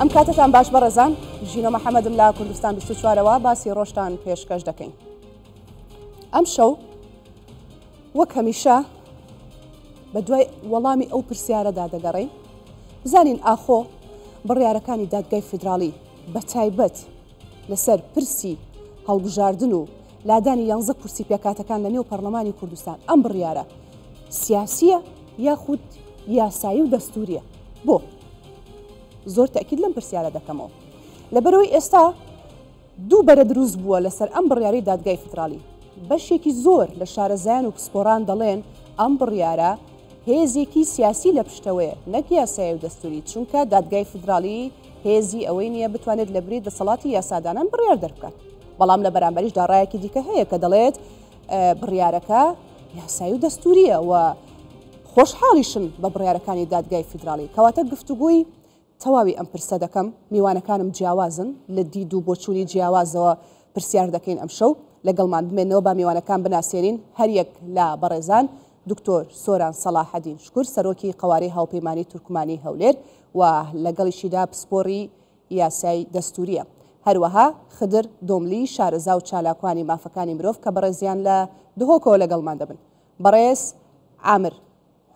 ئەم کاتتان باش بەڕێزان ژینە محەممەدم لە کوردستان 24وارەوە باسی ڕۆشتان پێشکەش دەکەین. ئەم شەو وەک هەمیشە بە دوای وەڵامی ئەو پرسیارەدا دەگەڕی بزانین ئاخۆ بڕیارەکانی دادگای فیدراالی بە تایبەت لەسەر پرسی هەڵبژاردن و لادانی یانزە کورسی پێکاتەکان لە نێو پەرلەمانی کوردستان ئەم بڕیارە سیاسیە یاخود یاسایی و دەستوریە بۆ زۆر تاکیید لەم پرسیارە دەکەمەوە لەبەرەوەی ئێستا دوو بەرە دروست بووە لەسەر ئەم بڕیاری دادگای فترالی بەشێکی زۆر لە شارەزایان و پسپۆران دەڵێن ئەم بڕیارە هێزێکی سیاسی لە پشتەوەی نەک یاسای و دەستوری چونکە دادگای فدرالی هێزی ئەوەی نییە بتوانێت لە بری دەسەڵاتی یاسادانان بڕیار دەبکات بەڵام لە بەرامبەریش داڕایەکی دیکە هەیە کە دەڵێت بڕیارەکە یاسایی و دەستوریە و خۆشحاڵیشن بە بڕیارەکانی دادگای فدرالی کەواتە گفتوگوی تەواوی ئەم پرسە دەکەم میوانەکانم جیاوازن لە دید و بۆچووری جیاوازەوە پرسیار دەکەین ئەم شەو لەگەڵمان بمێنەوە با میوانەکان بناسیێنین هەریەک لە بەڕێزان دکتۆر سۆران سەلاحەدین شکور سەرۆکی قواری هاوپەیمانی تورکمانی هەولێر و لەگەڵیشیدا پسپۆری یاسای دەستوریە هەروەها خدر دۆملی شارەزا و چالاکوانی مافەکانی مرۆڤ کە بەڕێزیان لە دهۆکەوە لەگەڵمان دەبن بەڕێز ئامر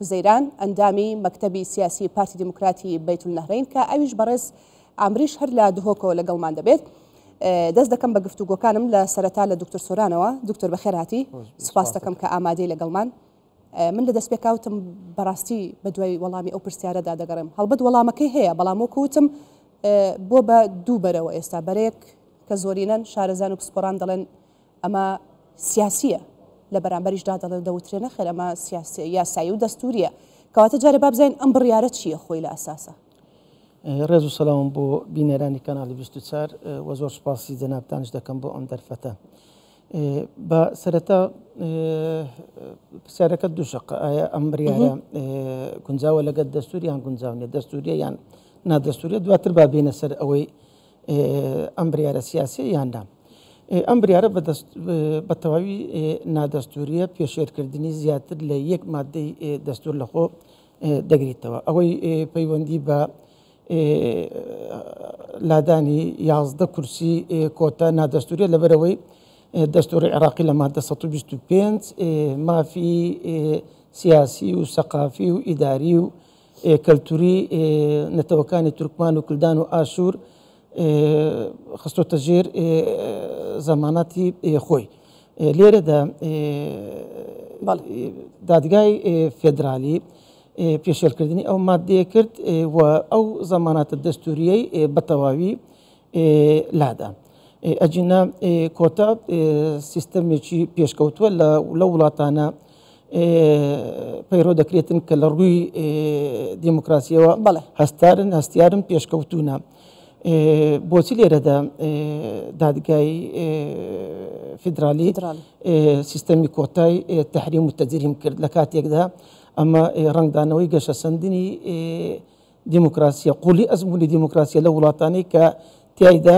حوزەیران ئەندامی مەکتتەبی سیاسی پارتی دموکراتی بەیتون نەهرین کە ئەویش بەڕێز ئامریش هەر لە دهۆکەوە لەگەڵمان دەبێت دەست دەکەم بە گفتوگۆکانم لە سەرەتا لە دکتۆر سۆرانەوە دکتۆر بەخێراتی سوپاس دەکەم کە ئامادەی لەگەڵمان من لە دەست پێکوتم بەڕاستی بە دوای وەڵامی ئەو پرسیارەدا دەگەڕم هەڵبەت وەڵامەکەی هەیە بەڵامۆکوتم بۆ بە دوو بەرەوە ئێستا بەرێک کە زۆرینەن شارەزان و پسپۆران دەڵێن ئەمە سیاسیە لە بەرامبەریشدا دەڵێ دەوترێنە خێرەمە یاسایی و دەستوریە کەواتە جارە بابزین ئەم بڕیاە چییە خۆی لە ئاساسە ڕێز و سەلاوم بۆ بینەرانی کەناڵی 24 وە زۆر سپاسی جەنابدانش دەکەم بۆ ئەم دەرفەتە بە سەرەتا پرسیارەکە دووشق ئایا ئەم بریاە گونجاوە لەگەت دەستوریان گونجاونێ دەستوریە یان نادەستوریە دواتر با بینە سەر ئەوەی ئەم بریاە سیاسی یاندام ئەم بریارە بە تەواوی نادەستوریە پێشێرکردنی زیاتر لە یەک مادەی دەستور لە خۆ دەگریتەوە ئەوەی پەیوەندی بە لادانی یازدە کورسی کۆتا نادەستوریە لەبەرەوەی دەستوری عراقی لە مادە 125 مافی سیاسی و سەقافی و ئیداری و کەلتوری نەتەوەکانی تورکمان و کلدان و ئاشور خستۆتە ژێر زەمانەتی خۆی لێرەدا دادگای فێدرالی پێشێلکردنی ئەو مادەیە کرد و ئەو زەماناتە دەستوریەی بەتەواوی لادا. ئەجینا کۆتا سیستەمێکی پێشکەوتووە لە لە وڵاتانە پەیرۆ دەکرێتن کە لە ڕووی دیموکراسیەوە هەستارن هەستیارن پێشکەوتونە. بۆچی لێرەدا دادگای فیدرالی سیستەمی کۆتای تحریم و تەجریم کرد لە کاتێکدا ئەمە ڕنگدانەوەی گەشە سندنی دیموکراسیە قولی ئەزمموی دیموکراسیە لە وڵاتانی کە تایدا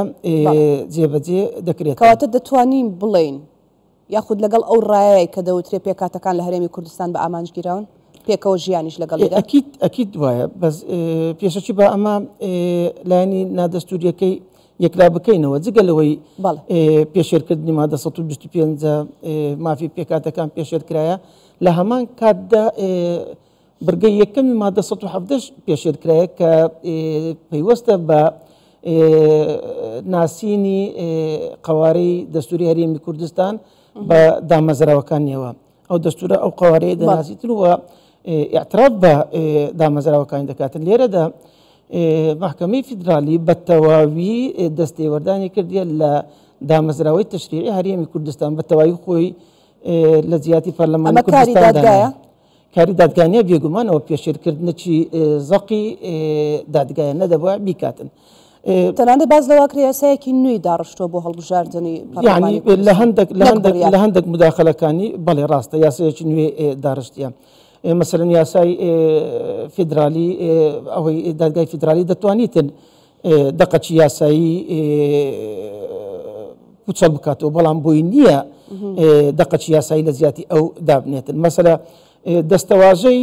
جێبەجێ دەکرێت کاتە دەتوانین بڵین یاخود لەگەڵ ئەو ڕایایی کە دەوترێ پێکاتەکان لە هەرێمی کوردستان بە ئامانجگیراون پێکەوە ژیانیش لەگەڵیت ئەکی دوایە بەس پێشەکی بە ئەمە لایانی نادەستوریەکەی یەکلا بکەینەوە جگەلەوەی پێشێرکردنی مادە 125 مافی پێکاتەکان پێشێرکرایە لە هەمان کاتدا برگەی یەکەم مادە 1970 پێشێرکرایە کە پەیوەستە بە ناسینی قوارەی دەستوری هەرێمی کوردستان بە دامەزراوەکانیەوە ئەو دەستورە ئەو قوارەیە دەناسیتن وە اعتراف بە دامەزراوەکانی دەکاتن لێرەدا محکەمەی فیدرالی بە تەواوی دەستێوەردانی کردیە لە دامەزراوەی تشریعی هەرێمی کوردستان بە تەواوی خۆی لە زیاتی پەرلەمان کوردستان کاری دادگانیە بێگومانەوە پێشێرکردنەی زەقی دادگایە نەدەبە بیکاتن. تەنانە باز لەواکرێسەیەکی نوێی داڕشتۆ بۆ هەڵبژاردننی لە هەندێک مداخلەکانی بەڵێ ڕاستە یاسەیەکی نوێ داڕشتیان. مەسەرن یاسای فدرالی ئەوەی دادگای فدرالی دەتوانیتن دقەچی یاسایی پوچەڵ بکاتەوە بەڵام بۆی نییە دقەچی یاسایی لە زیاتی ئەو دابنێتن مەسەرە دەستەواژەی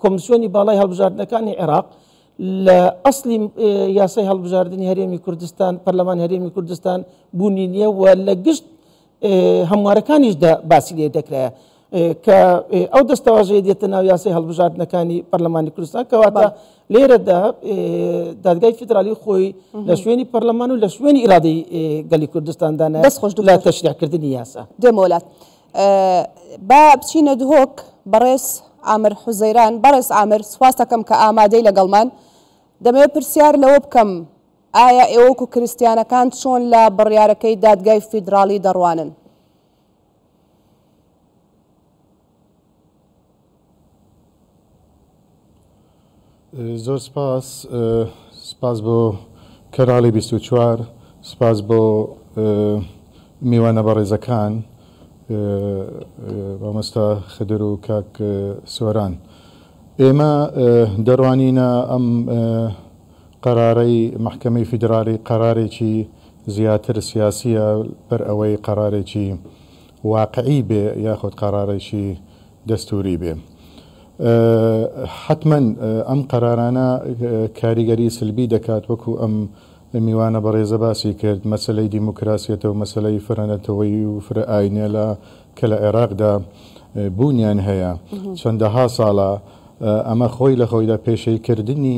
کۆمسیۆنی باڵای هەڵبژاردنەکانی عێراق لە ئەسلی یاسای هەڵبژاردننی هەرێمی کوردستان پەرلەمان هەرێمی کوردستان بوونی نییە و لە گشت هەموارەکانیشدا باسی لێ دەکرایە کە ئەو دەستەواژەیە دێتە ناو یاسی هەڵبژاردنەکانی پەرلەمانی کوردستان کەواتە لێرەدا دادگای فدرالی خۆی لە شوێنی پەرلەمان و لە شوێنی ئیرادی گەلی کوردستاندانە دەست خۆش لە تەشریعکردنی یاسا دێمۆلات با بچینە دهۆک بەڕێز ئامر حوزەیران بەڕێز ئامر سواس دەکەم کە ئامادەی لەگەڵمان دەمەوێت پرسیار لەوە بکەم ئایا ئێوەکو کریسیانەکان چۆن لە بڕیارەکەی دادگای فیدراالی دەڕوانن زۆر سپاس سپاس بۆ کەراڵی 24وار سپاس بۆ میوانە بەڕێزەکان مامۆستا خدر و کاک سۆران ئێمە دەڕوانینە ئەم قەرارەی محکەمەی فیدرالی قەرارێکی زیاتر سیاسیە بەر ئەوەی قەرارێکی واقعی بێ یاخود قەرارێکی دەستوری بێ. حتمما ئەم قەرارانە کاریگەری سلبی دەکات وەکو ئەم میوانە بە ڕێزە باسی کرد مەسلەی دیموکراسیەتەوە مەسلەی فرەنەتەوەی و فرە ئاینە لە کە لە عێراقدا بوونیان هەیە چەندەها ساڵە ئەمە خۆی لە خۆیدا پێشەیکردنی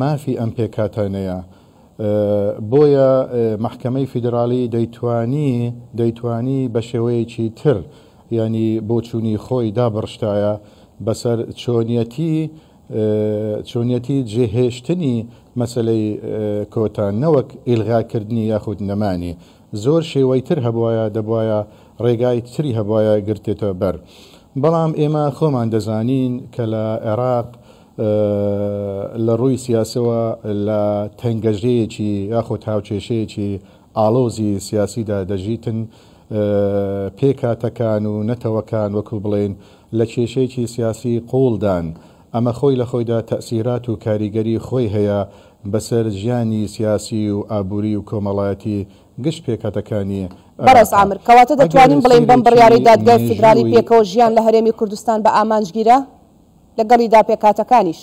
مافی ئەم پێکاتانەیە. بۆیە محکەمەی فیدراالی دەیتوانی دەیتوانی بە شێوەیەکی تر ینی بۆ چوونی خۆی دابڕشتایە بەسەر چۆنیەتی چۆنیەتی جێهێشتنی مەسلەی کۆتان نەوەک ئیلغاکردنی یاخود نەمانی زۆر شێوەیتر هەبواە دەبواە ڕێگای تری هەبواە گرتێتە بەر. بەڵام ئێمە خۆمان دەزانین کە لە عێراق لە ڕووی سیاسەوە لە تەنگەژەیەکی یاخود هاوچێشەیەکی ئالۆزی سیاسیدا دەژیتن پێکاتەکان و نەتەوەکان وەکو بڵێن لە کێشەیەکی سیاسی قوڵدان ئەمە خۆی لە خۆیدا تەسیرات و کاریگەری خۆی هەیە بەسەر ژیانی سیاسی و ئابووری و کۆمەڵایەتی گشت پێکاتەکانی بەڕاست ئامر کەواتە دەتوانین بڵێن بەم بڕیاری دادگای فدرالی پێکەوە ژیان لە هەرێمی کوردستان بە ئامانجگیرە لەگەڵیدا پێکاتەکانیش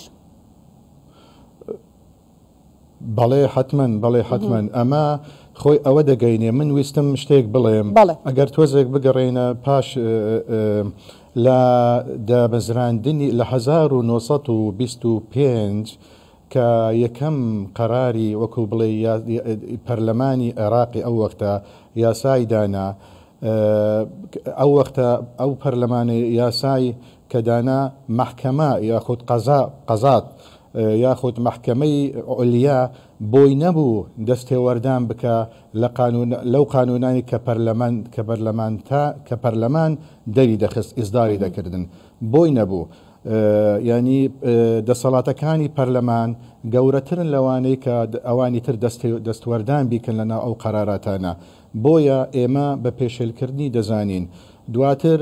بەڵێ حتمما بەڵێ حتمما ئەمە خۆی ئەوە دەگەینێ من ویستم شتێک بڵێم ئەگەر تۆزێک بگەڕێنە پاش لە دابەزراندنی لە 1925 کە یەکەم قەراری وەکو بڵێ پەرلەمانی عێراقی ئەو وەختە یاسایدانا ئەو وەختە ئەو پەرلەمانی یاسای کە دانا محکەمە یاخود قەزات یاخود محکەمەی ئۆلیا بۆی نەبوو دەستێوەردان بکە لەو قانونانی کە پەرلەمان کە بەرلەمان تا کە پەرلەمان دەری دەخست ئیزداری دەکردن بۆی نەبوو ینی دەسەڵاتەکانی پەرلەمان گەورەترن لەوانەیە کە ئەوانی تر دەستوەردان بیکەن لەناو ئەو قەراراتانە بۆیە ئێمە بە پێشێلکردنی دەزانین. دواتر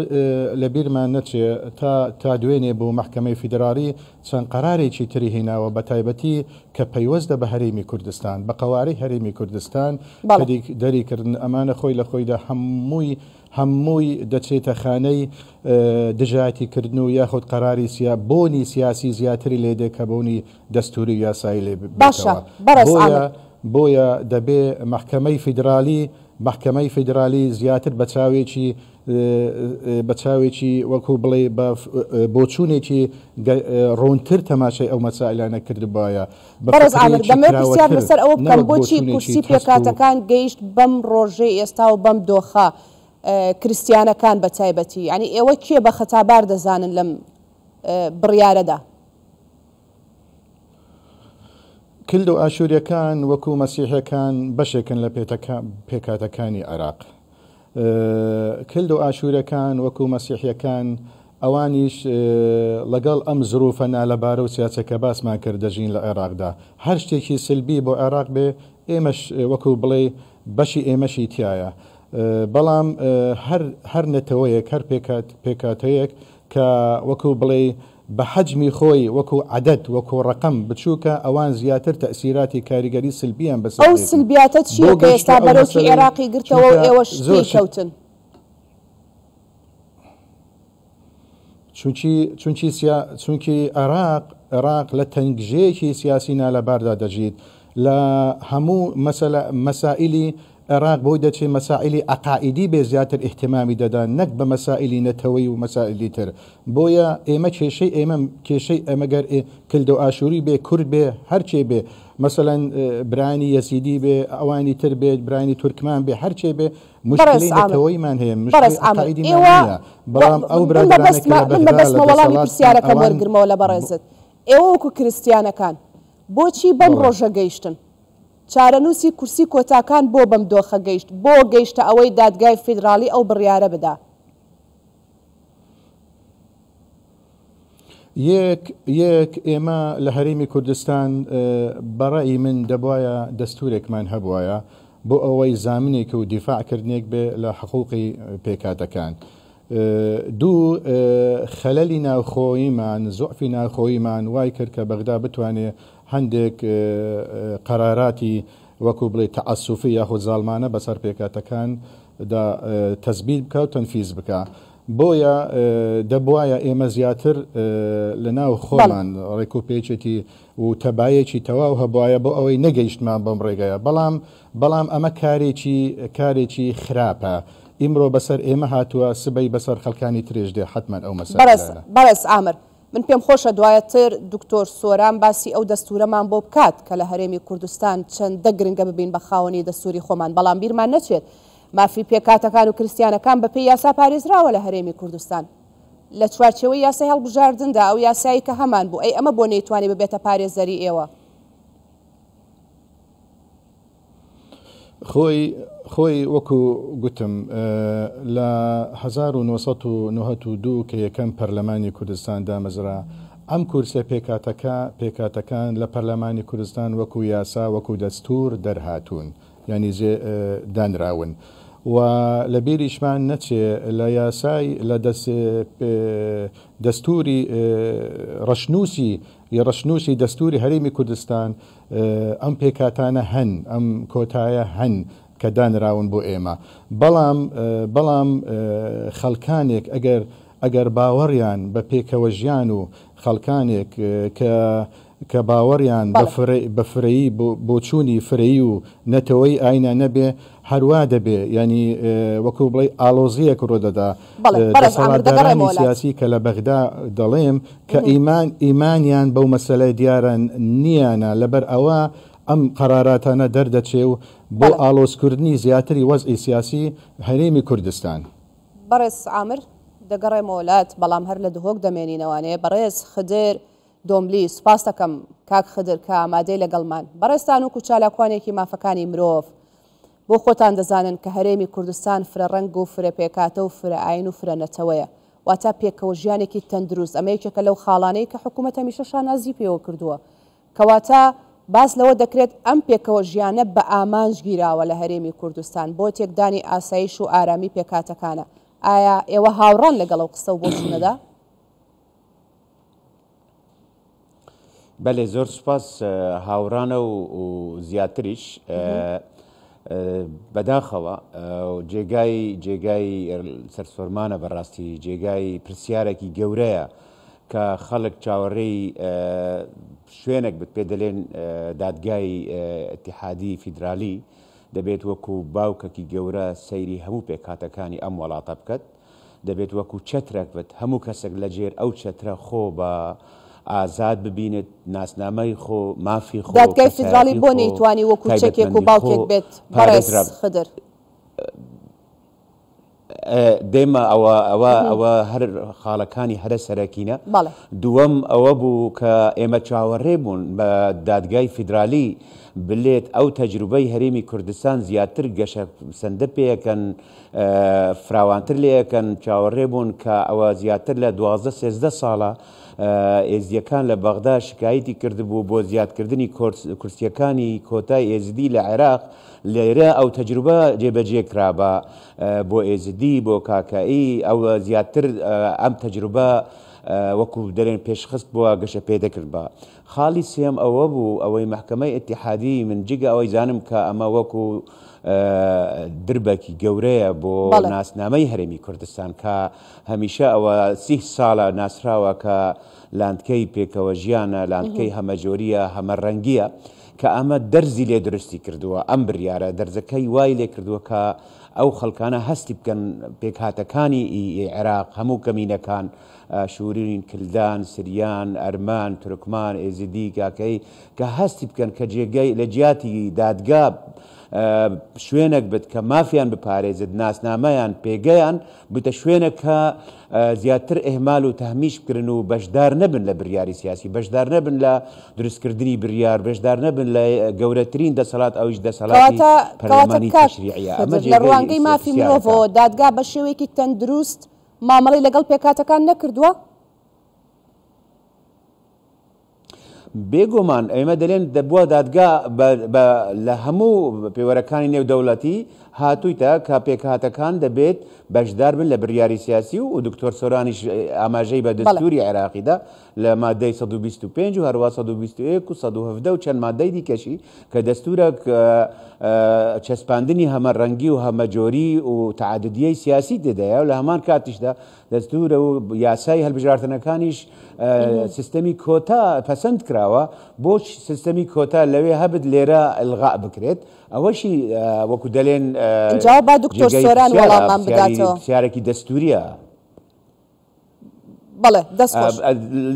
لە بیرمان نەچێ تا تا دوێنێ بۆ محکمەی فیدراری چەند قرارێکی تری هێناوە بە تایبەتی کە پەیوەستە بە هەرێمی کوردستان بە قواری هەرێمی کوردستان دەریکردن ئەمانە خۆی لە خۆیدا هەمووی هەمووی دەچێتە خانەی دژاتیکردن و یاخود قراری سیا بۆنی سیاسی زیاتری لێدێ کە بۆنی دەستوری یاسایی لێ باشە بۆیە دەبێ محکمەی فیدرالی محکمەی فیدرالی زیاتر بە چاوێکی بە چاوێکی وەکو بڵێ بۆ چوونێکی ڕۆنتر تەماشای ئەو مەسائلانە کردبایە بەسەر ئەو بۆچی کورسی پێکاتەکان گەیشت بەم ڕۆژێ ئێستا و بەم دۆخە کریسیانەکان بە تایبەتی ینی ئێوە کێ بە خەتابار دەزانن لەم بڕیارەدا. کلد و ئاشوریەکان وەکو مەسیحەکان بەشێکن لە پێکاتەکانی عراق کرد و ئاشوورەکان وەکو مەسیحیەکان ئەوانیش لەگەڵ ئەم زروفە نالەبارە و سیاچەکە باسمان کرد دەژین لە عێراقدا هەر شتێکی سلبی بۆ عێراق بێ ئێمەش وەکو بڵێ بەشی ئێمەشی تایە بەڵام هەر نەتەوەیەک هەر پێکاتەیەک کە وەکو بڵێ بە حەجمی خۆی وەکو عدەت وەکو ڕقم بچووکە ئەوان زیاتر تەسیراتی کاریگەری سلبیان بەس ئەو سلبیاتە چی ئێستا بەرەوکی عێراقی گرتەوە ئێوەش زۆر شەوتن چونکی چونکی عراق عراق لە تەنگژەیەکی سیاسی نالەباردا دەژیت لە هەموو مەسائلی عێراق بۆی دەچێت مەسائلی عقاعدی بێ زیاتر احتمامی دەدان نەک بە مەسائلی نەتەوەی و مەسائلی تر بۆیە ئێمە کێشەی ئێمە کێشەی ئەمەگەر کلدە ئاشووری بێ کورد بێ هەرچێ بێ مثلەن برانی یەسیدی بێ ئەوانی تر بێت برانی تورکمان بە هەرچێ بێ مشکلەوەیمان هەیە بەڵام ئەو بەستمە وەڵامی پرسیارەکە وەرگرمەوە لە بەڕێزت ئێوە وەکو کریسیانەکان بۆچی بەم ڕۆژە گەیشتن چارەنووسی کورسی کۆتاکان بۆ بەم دۆخە گەیشت بۆ گەیشتە ئەوەی دادگای فیدراالی ئەو بڕیاە بدا. یەک یەک ئێمە لە هەرمی کوردستان بەڕی من دەبواە دەستورێکمان هەبواە بۆ ئەوەی زامنێک و دیفاعکردنێک بێ لە حقوقی پێکاتەکان. دوو خەلەلی ناوخۆیمان زۆعفی ناوخۆیمان وای کرد کە بەغدا بتوانێت هەندێک قەراراتی وەکو بڵێ تەعسوفی یاخود زالمانە بەسەر پێکاتەکان تەزبیل بکە و تەنفیز بکە. بۆیە دەبواە ئێمە زیاتر لە ناو خۆڵان ڕێکوپێچێتی و تەبایەکی تەواو هەبواە بۆ ئەوەی نەگەیشتمان بەم ڕێگایە بەڵام بەڵام ئەمە کارێکی کارێکی خراپە. ئیمڕۆ بەسەر ئێمە هاتووە سبەی بەسەر خەکانی ترێژ دێ حتمما ئەو مەسەر بەرس ئامر. من پێم خۆشە دوایەتر دکتۆر سۆران باسی ئەو دەستورەمان بۆ بکات کە لە هەرێمی کوردستان چەندە گرنگە ببین بە خاوەنی دەستوری خۆمان بەڵام بیرمان نەچێت مافی پێکاتەکان و کرسیانەکان بە پێی یاسا پارێزراوە لە هەرێمی کوردستان لە چوارچەوەی یاسای هەڵبژاردندا ئەو یاسایی کە هەمان بوو ئەی ئەمە بۆ نەیتوانێت ببێتە پارێزەری ئێوە خۆی خۆی وەکو گوتم لە 1992 کە یەکەم پەرلەمانی کوردستان دامەزرا ئەم کورسە پێکاتەکە پێکاتەکان لە پەرلەمانی کوردستان وەکو یاسا وەکو دەستور دەرهاتوون ینی دانراون و لە بیریشمان نەچێ لە یاسای لە دەستوری ڕشنووسی ڕشنوشی دەستوری هەرمی کوردستان ئەم پێکاتانە هەن ئەم کۆتایە هەن کە دانراون بۆ ئێمە بەڵام بەڵام خەڵکانێک ئەگەر ئەگەر باوەڕیان بە پێکەوە ژیان و خەڵکانێک کە کە باوەڕیان بە فرەیی بۆ چوونی فرەی و نەتەوەی ئاینا نەبێ هەروە دەبێ ینی وەکو بڵی ئالۆزیەک ڕۆدەدا سەڵاتدارانی سیاسی کە لە بەغدا دەڵێم کە ئیمان ئیمانیان بەو مەسلەی دیارن نییانە لەبەر ئەوە ئەم قەراراتانە دەردەچێ و بۆ ئالۆزکردنی زیاتری وەزئی سیاسی هەرێمی کوردستان. بەڕێز ئامر دەگەڕێمەوەلات بەڵام هەر لە دهۆک دەمێنینەوانێ بەڕێز خدر، دۆملی سوپاس دەکەم کاک خدر کە ئامادەی لەگەڵمان بەڕێستان و کوچالاکوانێکی مافەکانی مرۆڤ بۆ خۆتان دەزانن کە هەرێمی کوردستان فرەڕەنگ و فرە پێکاتە و فرە ئاین و فرە نەتەوەیە واتە پێکەوە ژیانێکی تەندروست ئەمەیەکێکە لەو خاڵانەی کە حکوومەتە میشەشان نازی پێوە کردووە کەواتە باس لەوە دەکرێت ئەم پێکەوە ژیانە بە ئامانج گیراوە لە هەرێمی کوردستان بۆ تێکدانی ئاسایش و ئارامی پێکاتەکانە ئایا ئێوە هاوڕان لەگەڵ و قسە و بۆچونەدا؟ بەێ زۆر سوپاس هاورانە و زیاتریش بەداخەوە جێگای جێگای سەرسۆرمانە بەڕاستی جێگای پرسیارێکی گەورەیە کە خەڵک چاوەڕێی شوێنێک بت پێ دەلێن دادگای تحادی فیدرالی دەبێت وەکو باوکەکی گەورە سەیری هەموو پێکاتەکانی ئەم وڵاتە بکەت دەبێت وەکو چترێک بێت هەموو کەسێک لەجێر ئەو چترە خۆ بە ئازاد ببینێت ناسنامەی خۆ مافی خۆدادگای فدرالی بۆ نەیتوانی وەکو چێکێک و باوکێک بێت خدر. دێمە ئەوە ئەوە ئەوە هەر خاڵەکانی هەرە سەرەکینە دووەم ئەوە بوو کە ئێمە چاوەڕێ بوون بە دادگای فیدرالی بلێت ئەو تەجروبەی هەرێمی کوردستان زیاتر گەشە سندە پێەکەن فراوانتر لەکەن چاوەڕێ بوون کە ئەوە زیاتر لە دوازدە سێزدە ساڵە ئێزیەکان لە بەغدا شکایەتی کردبوو بۆ زیادکردنی کورسیەکانی کۆتای ئێزدی لە عێراق لێرە ئەو تەجروبە جێبەجێ کرابە بۆ ئێزدی بۆ کاکایی ئەو زیاتر ئەم تەجروبە وەکو دەرێن پێشخست بووە گەشە پێدەکردبە. خاڵی سێم ئەوە بوو ئەوەی محکمەی ئتیحادی من جگە ئەوەی زانم کە ئەمە وەکو دربەکی گەورەیە بۆ ناسنامەی هەرێمی کوردستان کە هەمیشە ئەوە سی ساڵە ناسراوە کە لاندکەی پێکەوە ژیانە لاندکەی هەمەجۆریە هەمەڕەنگیە. کە ئەمە دەرزی لێ درستی کردووە ئەم بریارە دەرزەکەی وای لێ کردووە کە ئەو خەڵکانە هەستی بکەن پێکهاتەکانی عێراق هەموو کەمینەکان شورین کلدان سریان ئەرمان ترکمان ئێزیدی کاکەی کە هەستی بکەن کە جێگەی لە جیاتی دادگاب. شوێنێک بت کە مافیان بپارێزت ناسنامەیان پێگەیان بتە شوێنە کە زیاتر ئەهمال و تەمیش بکردن و بەشدار نەبن لە بریاری سیاسی بەشدار نەبن لە دروستکردنی بریار بەشدار نەبن لە گەورەترین دەسەڵات ئەوش دەسەڵاتیڕوانگەی مافی مرۆڤ دادگا بە شێوەیەکی تەندروست مامەڵی لەگەڵ پێکاتەکان نەکردووە؟ بێگومان ئێمە دەلێن دەبووە دادگا لە هەموو پێوەرەکانی نێودەوڵەتی هاتوویتە کاپێکهاتەکان دەبێت بەشدار بن لە بریاری سیاسی و دکتۆر سۆرانیش ئاماژەی بە دەستوری عێراقیدا لە مادەی 125 و هەروە 121 و 1970 و چەند مادەی دیکەشی کە دەستورە چەسپاندنی هەمە ڕەنگی و هەمەجۆری و تعاددیەی سیاسی دەدەیە و لە هەمان کاتیشدا دەستورە و یاسای هەلبژارتنەکانیش سیستەمی کۆتا پەسەند کراوە بۆ سیستەمی کۆتا لەوێ هەبت لێرە الغا بکرێت. ئەوەشی وەکو دەلێن با دکتۆر سۆران وەڵامان بداتەوە سیارێکی دەستوریە بەڵێ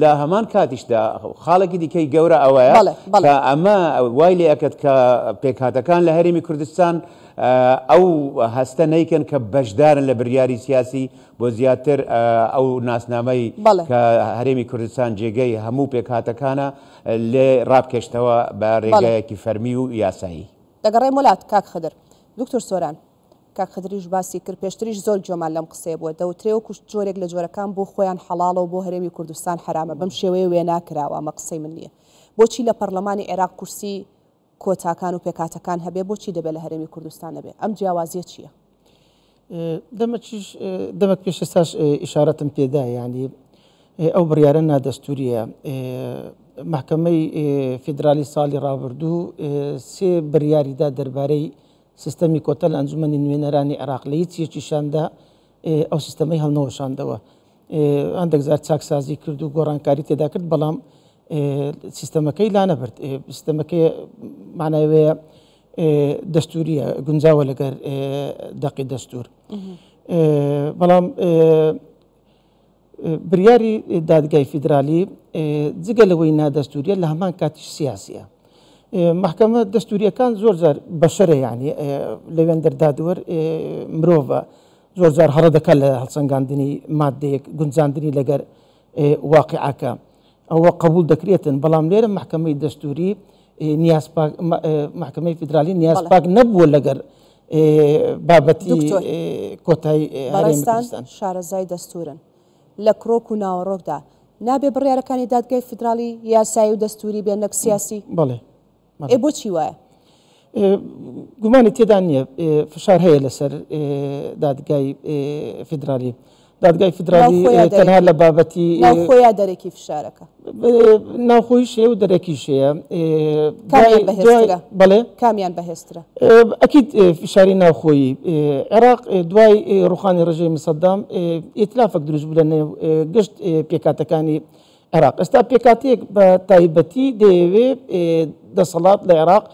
لە هەمان کاتیشدا خاڵێکی دیکەی گەورە ئەوەیە ئەمە وای لێ ئەکەت کە پێکاتەکان لە هەرمی کوردستان ئەو هەستە نیکەن کە بەشدارن لە بریاری سیاسی بۆ زیاتر ئەو ناسنامەی کە هەرێمی کوردستان جێگەی هەموو پێکاتەکانە لێ ڕابکەشتەوە بە ڕێگایەکی فەرمی و یاسایی. دەگەڕێ مۆلات کاک خدر دکتۆر سۆران کاک خدریش باسی کرد پێشتریش زۆر جۆمان لەم قسەیە بووە دەوترێ و کوشت جۆرێک لە جۆرەکان بۆ خۆیان حەڵاڵەوە بۆ هەرێمی کوردستان حرامە بەم شێوەیە وێناکراوە مە قسەی من نییە بۆچی لە پەرلەمانی عێراق کورسی کۆتاکان و پێکاتەکان هەبێ بۆچی دەبێت لە هەرێمی کوردستان نەبێ ئەم جیاوازیە چییە؟ دەمەک پێش ئێستاش ئشارەتم پێدا ینی ئەو بڕیارە نادەستوریە محکەمەی فیدرالی ساڵی ڕابردوو سێ بریاریدا دەربارەی سیستەمی کۆتەل ئەنجومی نوێنەرانی عراقلی چیەکیشاندا ئەو سیستەمەی هەڵنەوەشاندەوە هەندێک زار چاکسازی کرد و گۆڕانکاری تێدا کرد بەڵام سیستەمەکەی لا نەبرد سیستەمەکەی مانایوەیە دەستوریە گونجاوە لەگەر دەقی دەستور بەڵام بریاری دادگای فیدرالی جگە لەوەی نادەستوریە لە هەمان کاتیش سیاسە. محکەمە دەستوریەکان زۆر زار بەشرە ینی لەوێن دەردادوەر مرۆڤە زۆر زار هەڕە دەکە لە هەڵسەنگاندنی مادەیەک گونجاندنی لەگەر واقعەکە ئەوە قبول دەکرێتن بەڵام لێرە محکەمەی دەستوری محکمەی فدرالی نیاز پاک نەبووە لەگەر بابەتی کۆتایی شارەزای دەستورن. لە کرۆک و ناوەڕۆکدا نابێ بڕیارەکانی دادگای فدرالی یاسایی و دەستوری بێ نەک سیاسی بڵێ ئێ بۆچی وایە گومانی تێدا نییە فشار هەیە لەسەر دادگای فدرالی دادگای فدرالی تەنها لە بابەتی خۆیان دەرەکی فشارەکە ناوخۆی شێ و دەرەکی شەیە بڵێ کامیان بەهێسترە ئەکییت فشاری ناوخۆیی عێراق دوای ڕوخانی ڕژەی مسەدام ئیتلافەك دروست بوو لە نێو گشت پێکاتەکانی عێراق ئێستا پێکاتێک بە تایبەتی دەیەوێ دەسەڵات لە عێراق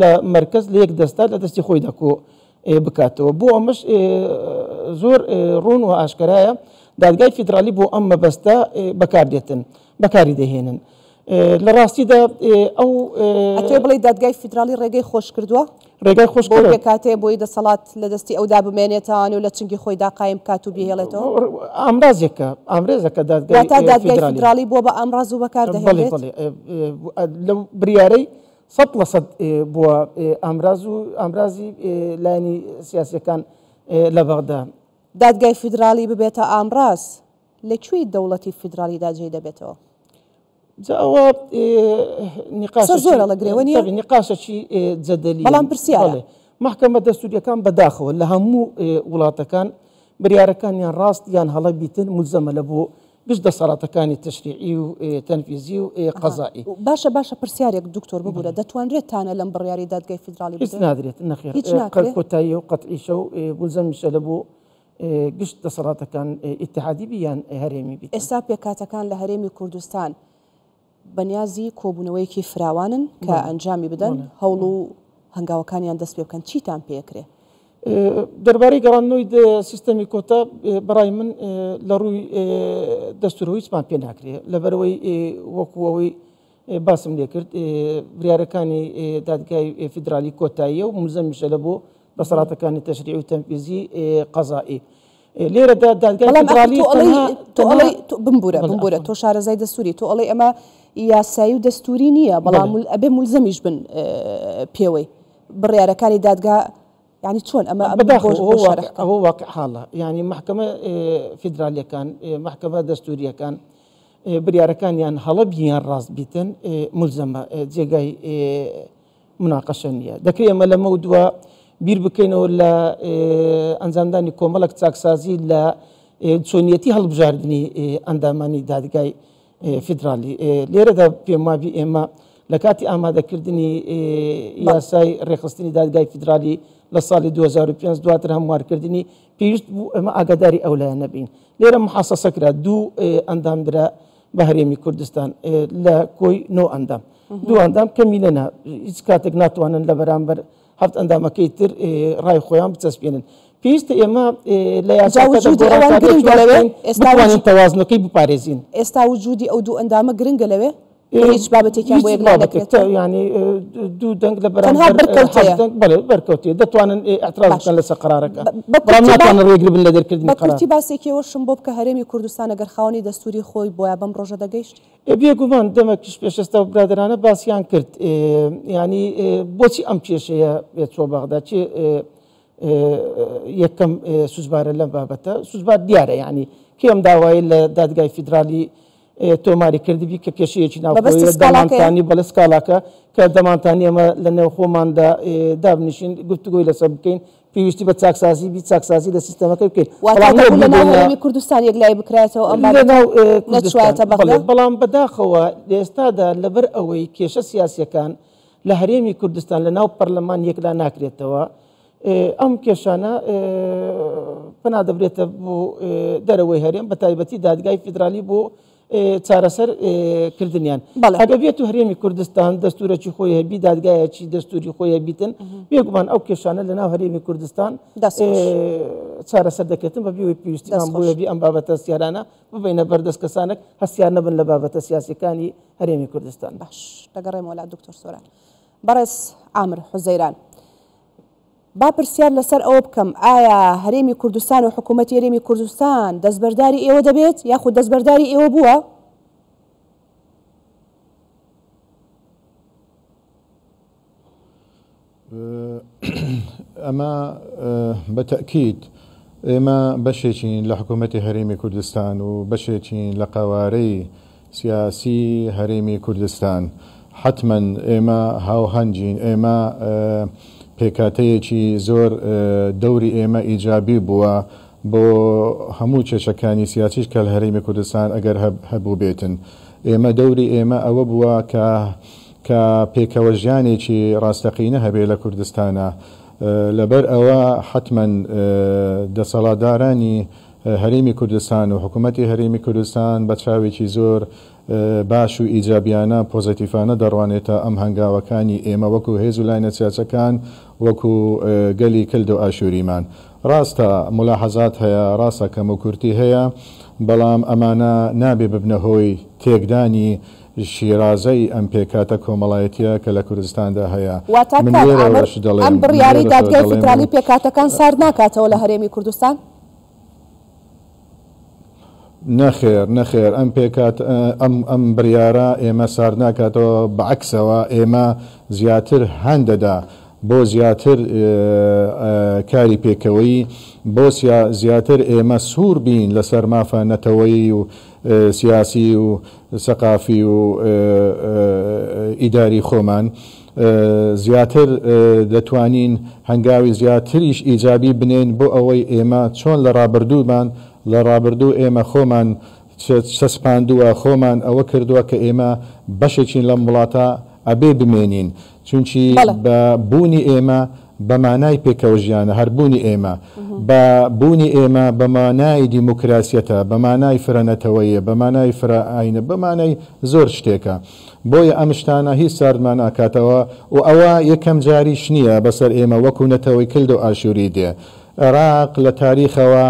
لە مرکز لە یەک دەستات لە دەستی خۆی دەکۆ بکاتەوە بۆ ئەمەش زۆر ڕوون و ئاشکرایە دادگای فیدرالی بۆ ئەم مەبەستە بەکاردێتن بەکاری دەهێنن. لە ڕاستیدا ئەو ئەتێ بڵی دادگای فیدرالی ڕێگەی خۆش کردووە ڕێگای خۆش کاتێ بۆی دەسەڵات لە دەستی ئەودا بمێنێتان و لە چنگی خۆی داقایم کات و بهێڵێتەوە ئامرازێکە ئامرێزەکە دادگای دادگای فیدرالی بۆ بە ئامراز و بەکار دەهێڵێت لە بریارەی سە لە سەد بووە ئامراز و ئامرازی لانی سیاسەکان لە بەغدا دادگای فیدرالی ببێتە ئامراز لەکوێی دەوڵەتی فیدرالی داجێ دەبێتەوە ئەوە زۆر لەگرێوە نقاشەی جەدەلی بەڵام پرسیارە محکەمە دەستوریەکان بەداخەوە لە هەموو وڵاتەکان بریارەکانیان ڕاست یان هەڵە بیتن مزەمە لە بۆ گشت دەسەڵاتەکانی تشریعی و تەنفیزی و قەزایی باشە باشە پرسیارێک دکتۆر ببوورە دەتوانرێت تاانە لەم بڕیاری دادگای فدرالی نادرێت نخیر کۆتایی و قەتعیشە و بولزەن میشە لە بوو گشت دەسەڵاتەکان ئتحادی بیان هەرێمی بیت ئێستا پێکاتەکان لە هەرێمی کوردستان بەنیازی کۆبوونەوەیەکی فراوانن کە ئەنجامی بدەن هەوڵ و هەنگاوەکانیان دەست پێ بکەن چیتان پێکرێ دەربارەی گەڕانەوەی سیستەمی کۆتا بەڕای من لە ڕووی دەستورەوەیمان پێ ناکرێت لەبەرەوەی وەکوەوەی باسم لێ کرد بریارەکانی دادگای فیدرالی کۆتاییە و موزەمیشە لە بۆ بەسەڵاتەکانی تەشریع و تەمپیزی قەزایی. لێرەدا دادگای بمبورە بمبورە تۆ شارەزای دەسووری تۆ ئەڵێ ئەمە یاسایی و دەستوری نییە بەڵام ئەبێ ملزەمیش بن پێوەی بڕیارەکانی دادگا يعني تون اما بداخل هو واقع هو واقع حاله يعني محكمه إيه، فيدراليه كان إيه، محكمه دستوريه كان إيه، كان يعني هەڵە بیان ڕاست بیتن ملزەمە جێگای مناقەشە نیە بير بكين ولا انزام داني كومالك لە ئەنجامدانی کۆمەڵک چاکسازی لە چۆنیەتی هەڵبژاردننی ئەندامانی دادگای فدرالی لێرەدا پێماوی ئێمە لە کاتی ئامادەکردنی یاسای ڕێخستنی دادگای فیدرالی لە ساڵی 2005 دواتر هەموارکردنی پێویست بوو ئەمە ئاگاداری ئەو لایە نەبین لێرە محاسەسەکرا دوو ئەندامدرا بە هەرێمی کوردستان لە کۆی نۆ ئەندام دوو ئەندام کەمی لەنا هیچ کاتێک ناتوانن لە بەرامبەر هەفت ئەندامەکەی تر ڕای خۆیان بچەسپێنن پێویستە ئێمە لە یاساوانین تەوازنەکەی بپارێزین ئێستا وجودی ئەو دوو ئەندامە گرنگە لەوێ هیچ بابەتێکیان بۆ یەک ینی دوو دەنگ لە بەرانها بەرکەوتە دەتوانن ئاعتراازکان لەسەر قرارەکە بەڵامتان ڕێگری بن لە دەرکردنی قەتی باسێکەوەشم بۆ بکە هەرێمی کوردستانە گەرخاوانی دەستوری خۆی بۆە بەم ڕۆژە دەگەیشت بێگومان دەمەکیش پێشستا و برادرانە باسییان کرد ینی بۆچی ئەم کێشەیە بێتۆ باغدا چی یەکەم سوزبارە لەم بابەتە سوزبات دیارە ینی کێم داوای لە دادگای فیدرالی تۆماری کردبی کە پێشەیەکی ناوانی بەلە سکالاکە کە دەمانتانی ئەمە لە نێو خۆماندا دابنیشین گفتگوی لەسەر بکەین پێویستی بە چاکسازی بی چاکسازی لە سیستەمەکە بکەین کوردستان یەک لای بکرێتەوە بەڵام بەداخەوە ئێستادا لەبەر ئەوەی کێشە سیاسەکان لە هەرێمی کوردستان لە ناو پەرلەمان یەکدا ناکرێتەوە. ئەم کێشانە پنا دەبرێتە بۆ دەرەوەی هەرێم بە تایبەتی دادگای فیدرالی بۆ چارەسەر کردنیان ئەگەبێت و هەرێمی کوردستان دەستورەی خۆی هەبی دادگایەکی دەستوری خۆی بیتن بێگومان ئەو کێشانە لەناو هەرێمی کوردستان چارەسەر دەکەتن بە بیوی پێویستیان بۆیبی ئەم بابەتە سیارانە ببینە بەردەست کەسانك هەستیان نەبن لە بابەتە سیاسەکانی هەرێمی کوردستان باش دەگەڕێمەوەلا دکتۆر سۆران بەڕێز ئامر حوزەیران با پرسیار لسر ئەوە بکەم آیا هریمی کردستان و حکوومەتی هەرێمی کوردستان دەستبەرداری ئێوە دەبێت یاخود دەستبەرداری ئێوە بووە؟ ئەمە أه، أه، بەتەکییت ئێمە بەشێکین لە حکوومەتی هەرێمی کوردستان و بەشێکین لە قەوارەی سیاسی حتما اما هاو ئێمە اما ئێمە أه، پێکاتەیەکی زۆر دەوری ئێمە ئیجابی بووە بۆ هەموو چێچەکانی سیاسیش کە لە هەرمی کوردستان ئەگەر هەبوو بێتن ئێمە دەوری ئێمە ئەوە بووە کە کە پێکەوە ژیانێکی ڕاستەقینە هەبێ لە کوردستانە لەبەر ئەوە حتمما دەسەڵادارانی هەرمی کوردستان و حکوومەتتی هەرمی کوردستان بە چاوێکی زۆر باش و ئیجابیانە پۆزتیفانە دەڕوانێتە ئەم هەنگاوەکانی ئێمە وەکو هێز و لاینە چاچەکان وەکو گەلی کلد و ئاشوریمان. ڕاستە ملاحەزات هەیە ڕاستە کەم و کورتی هەیە، بەڵام ئەمانە نابێ ببنەهۆی تێکدانی، شیرازەی ئەم پێکاتە کۆمەڵایەتە کە لە کوردستاندا هەیە ئەم بڕیاری دادگای فرالی پێکاتەکان سارد ناکاتەوە لە هەرێمی کوردستان؟ نەخێر نەخێر ئەم پێکات ئەم ئەم بریارە ئێمە سار ناکاتەوە بەعکسەوە ئێمە زیاتر هەندەدا بۆ زیاتر کاری پێکەوەی بۆ زیاتر ئێمە سوور بین لەسەر مافە نەتەوەی و سیاسی و سەقافی و ئیداری خۆمان. زیاتر دەتوانین هەنگاوی زیاتریش ئیجابی بنێن بۆ ئەوەی ئێمە چۆن لە ڕابردوومان لە ڕابردوو ئێمە خۆمان سەسپاندووە خۆمان ئەوە کردووە کە ئێمە بەشێکین لەم وڵاتە ئەبێ بمێنین چونچی بە بوونی ئێمە بەمانای پێکەوە ژیانە هەربوونی ئێمە بە بوونی ئێمە بەمانای دیموکراسیەتە بەمانای فرەنەتەوەیە بەمانای فرائینە بەمانەی زۆر شتێکە بۆیە ئەمشتانە هیچ ساردمان ناکاتەوە و ئەوە یەکەم جاریش نییە بەسەر ئێمە وەکوونەتەوەی کلد و ئاشووری دێ عراق لە تاریخەوە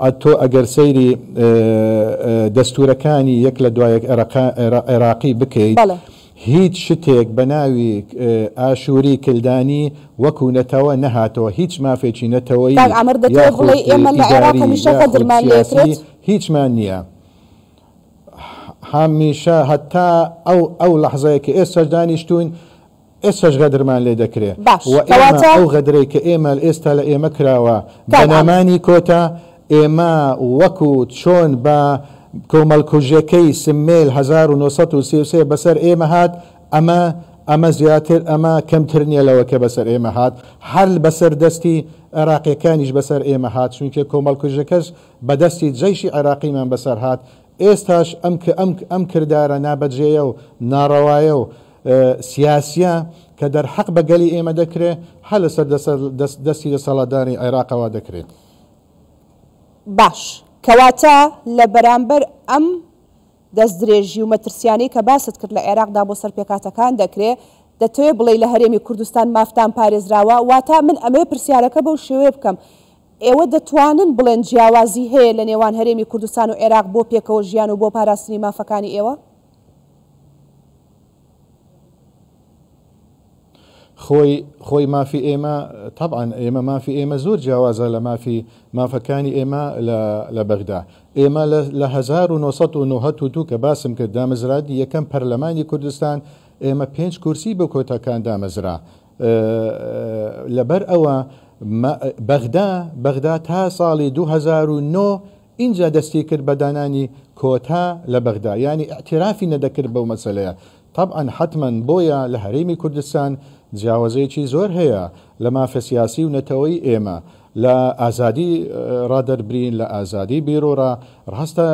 تۆ ئەگەر سەیری دەستورەکانی یەک لە دوایەک عێراقی بکەیت هیچ شتێک بە ناوی ئاشووری کلدانی وەکو نەتەوە نەهاتەوە هیچ مافێکی نەتەوەی هیچمان نییە. هەمیشە هەتا ئەو ئەو لەحزەیەکە ئێستاش دانیشتوین ئێستاش غەدرمان لێ دەکرێت ئەو غەدرێک کە ئێمە ئێستا لە ئێمە کراوە بەنامانی کۆتا ئێمە وەکو چۆن بە کۆمەلکوژەکەی سمێل 1993 بەسەر ئێمە هات ئەمە ئەمە زیاتر ئەمە کەمتر نیە لەوە کە بەسەر ئێمە هات هەل بەسەر دەستی عراقیەکانیش بەسەر ئێمە هات چونکە کۆمەلکوژەکەش بەدەستی جەیشی عراقیمان بەسەر هات ئێستاش ئەم ئەم کردارە نابەجێە و ناڕەوایە و سیاسە کە دەرحەق بەگەلی ئێمە دەکرێت هە لەسەر دەستی لە سەڵادانی عێراقەوە دەکرێت. باش کەواتە لە بەرامبەر ئەم دەست درێژی و مەترسیانی کە باست کرد لە عێراقدا بۆ سەر پێکاتەکان دەکرێت دەتەوێ بڵێ لە هەرێمی کوردستان مافتان پارێزراوە واتە من ئەمێ پرسیارەکە بەو شێوێ بکەم ئێوە دەتوانن بڵێن جیاوازی هەیە لە نێوان هەرێمی کوردستان و عێراق بۆ پێکەوە ژیان و بۆ پاراستنی مافەکانی ئێوە؟ خۆی خۆی مافی ئێمە تاعاان ئێمە مافی ئێمە زۆر جیاوازە لە مافی مافەکانی ئێمە لە بەغدا ئێمە لە 1992 کە باسم کرد دامەزرادی یەکەم پەرلەمانی کوردستان ئێمە پێنج کورسی بە کۆتەکان دامەزرا لەبەر ئەوە بەغدا بەغدا تا ساڵی 2009 اینجا دەستی کرد بەدانانی کۆتا لە بەغدا ینی ئاعترافی نەدەکرد بەو مەسلەیە طبعا حتمما بۆیە لە هەرێمی کوردستان جیاوازەیەکی زۆر هەیە لە مافەسیاسی و نەتەوەی ئێمە لە ئازادی ڕادربرین لە ئازادی بیرۆرا ڕاستە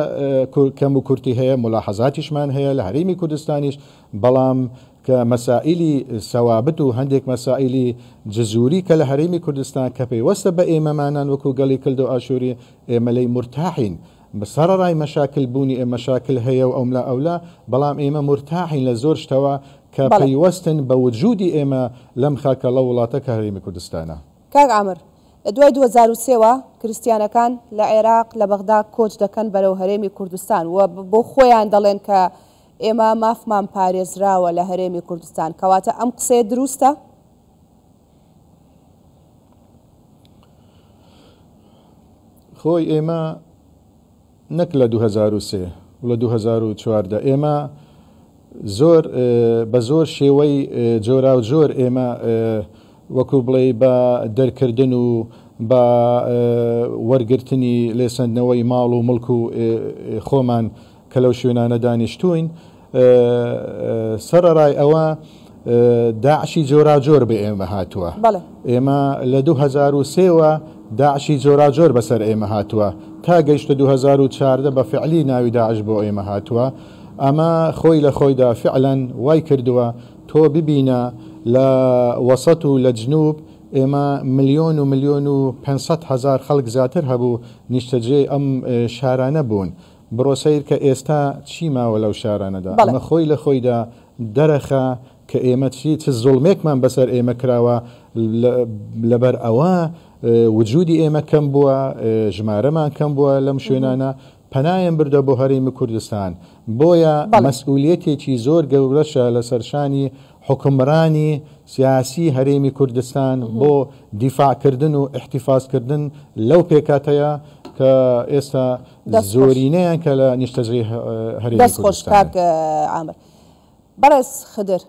کەم و کورتی هەیە ملاحەزاتیشمان هەیە لە هەرمی کوردستانیش بەڵام کە مەسائلی سەوابت و هەندێک مەسائلی جزوری کە لە هەرێمی کوردستان کە پێیوەستە بە ئێمەمانان وەکو گەڵی کرد و ئاشووری ئێمە لەی مرتاحین. بەسەرڕای مەشاکل بوونی ئێمە مەشاکل هەیە و ئەولا ئەولا بەڵام ئێمە مرتاحین لە زۆر شتەوە کە پەیوەستن بە وجودی ئێمە لەم خاکە لە وڵاتە کە هەرمی کوردستانە کاگ ئامر لە دوای 2023ەوە کریسیانەکان لە عێراق لە بەغدا کۆچ دەکەن بەرەو هەرێمی کوردستان و بۆ خۆیان دەڵێن کە ئێمە مافمان پارێزراوە لە هەرێمی کوردستان کەواتە ئەم قسێ دروستە؟ خۆی ئێمە نەک لە 2023 لە 2014 ئێمە زۆر بە زۆر شێوەی جۆرا و جۆر ئێمە وەکو بڵێ بە دەرکردن و بە وەرگرتنی لێسەندنەوەی ماڵ و ملک و خۆمان کە لەو شوێنانە دانیشتوین سەرڕای ئەوە داعشی جۆرا جۆر بە ئێمە هاتووە ئێمە لە 2023وە داعشی جۆرا جۆر بەسەر ئێمە هاتووە تا گەیشتە 2014 بە فعلی ناوی داعش بۆ ئێمە هاتووە. ئەمە خۆی لە خۆیدا فعلەن وای کردووە تۆ ببینە لە وەسەت و لە جنوب ئێمە میلیۆن و میلیۆن و 500 هزار خەڵک زیاتر هەبوو نیشتەجێ ئەم شارانە بوون بڕۆسەیر کە ئێستا چی ماوە لەو شارانەدا ئەمە خۆی لە خۆیدا دەرەخە کە ئێمە چی چ زڵمێکمان بەسەر ئێمە کراوە لەبەر ئەوە وجودی ئێمە کەم بووە ژمارەمان کەم بووە لەم شوێنانە پەنایم بردە بۆ هەرێمی کوردستان بۆیە مەسئولەتێکی زۆر گەورەشە لە سەرشانی حکمرانی سیاسی هەرێمی کوردستان بۆ دیفاعکردن و احتیفازکردن لەو پێکاتەیە کە ئێستا زۆرینەیان کە لە نیشتەزری هەر دەستخۆش کاک ئامر بەڕێز خدر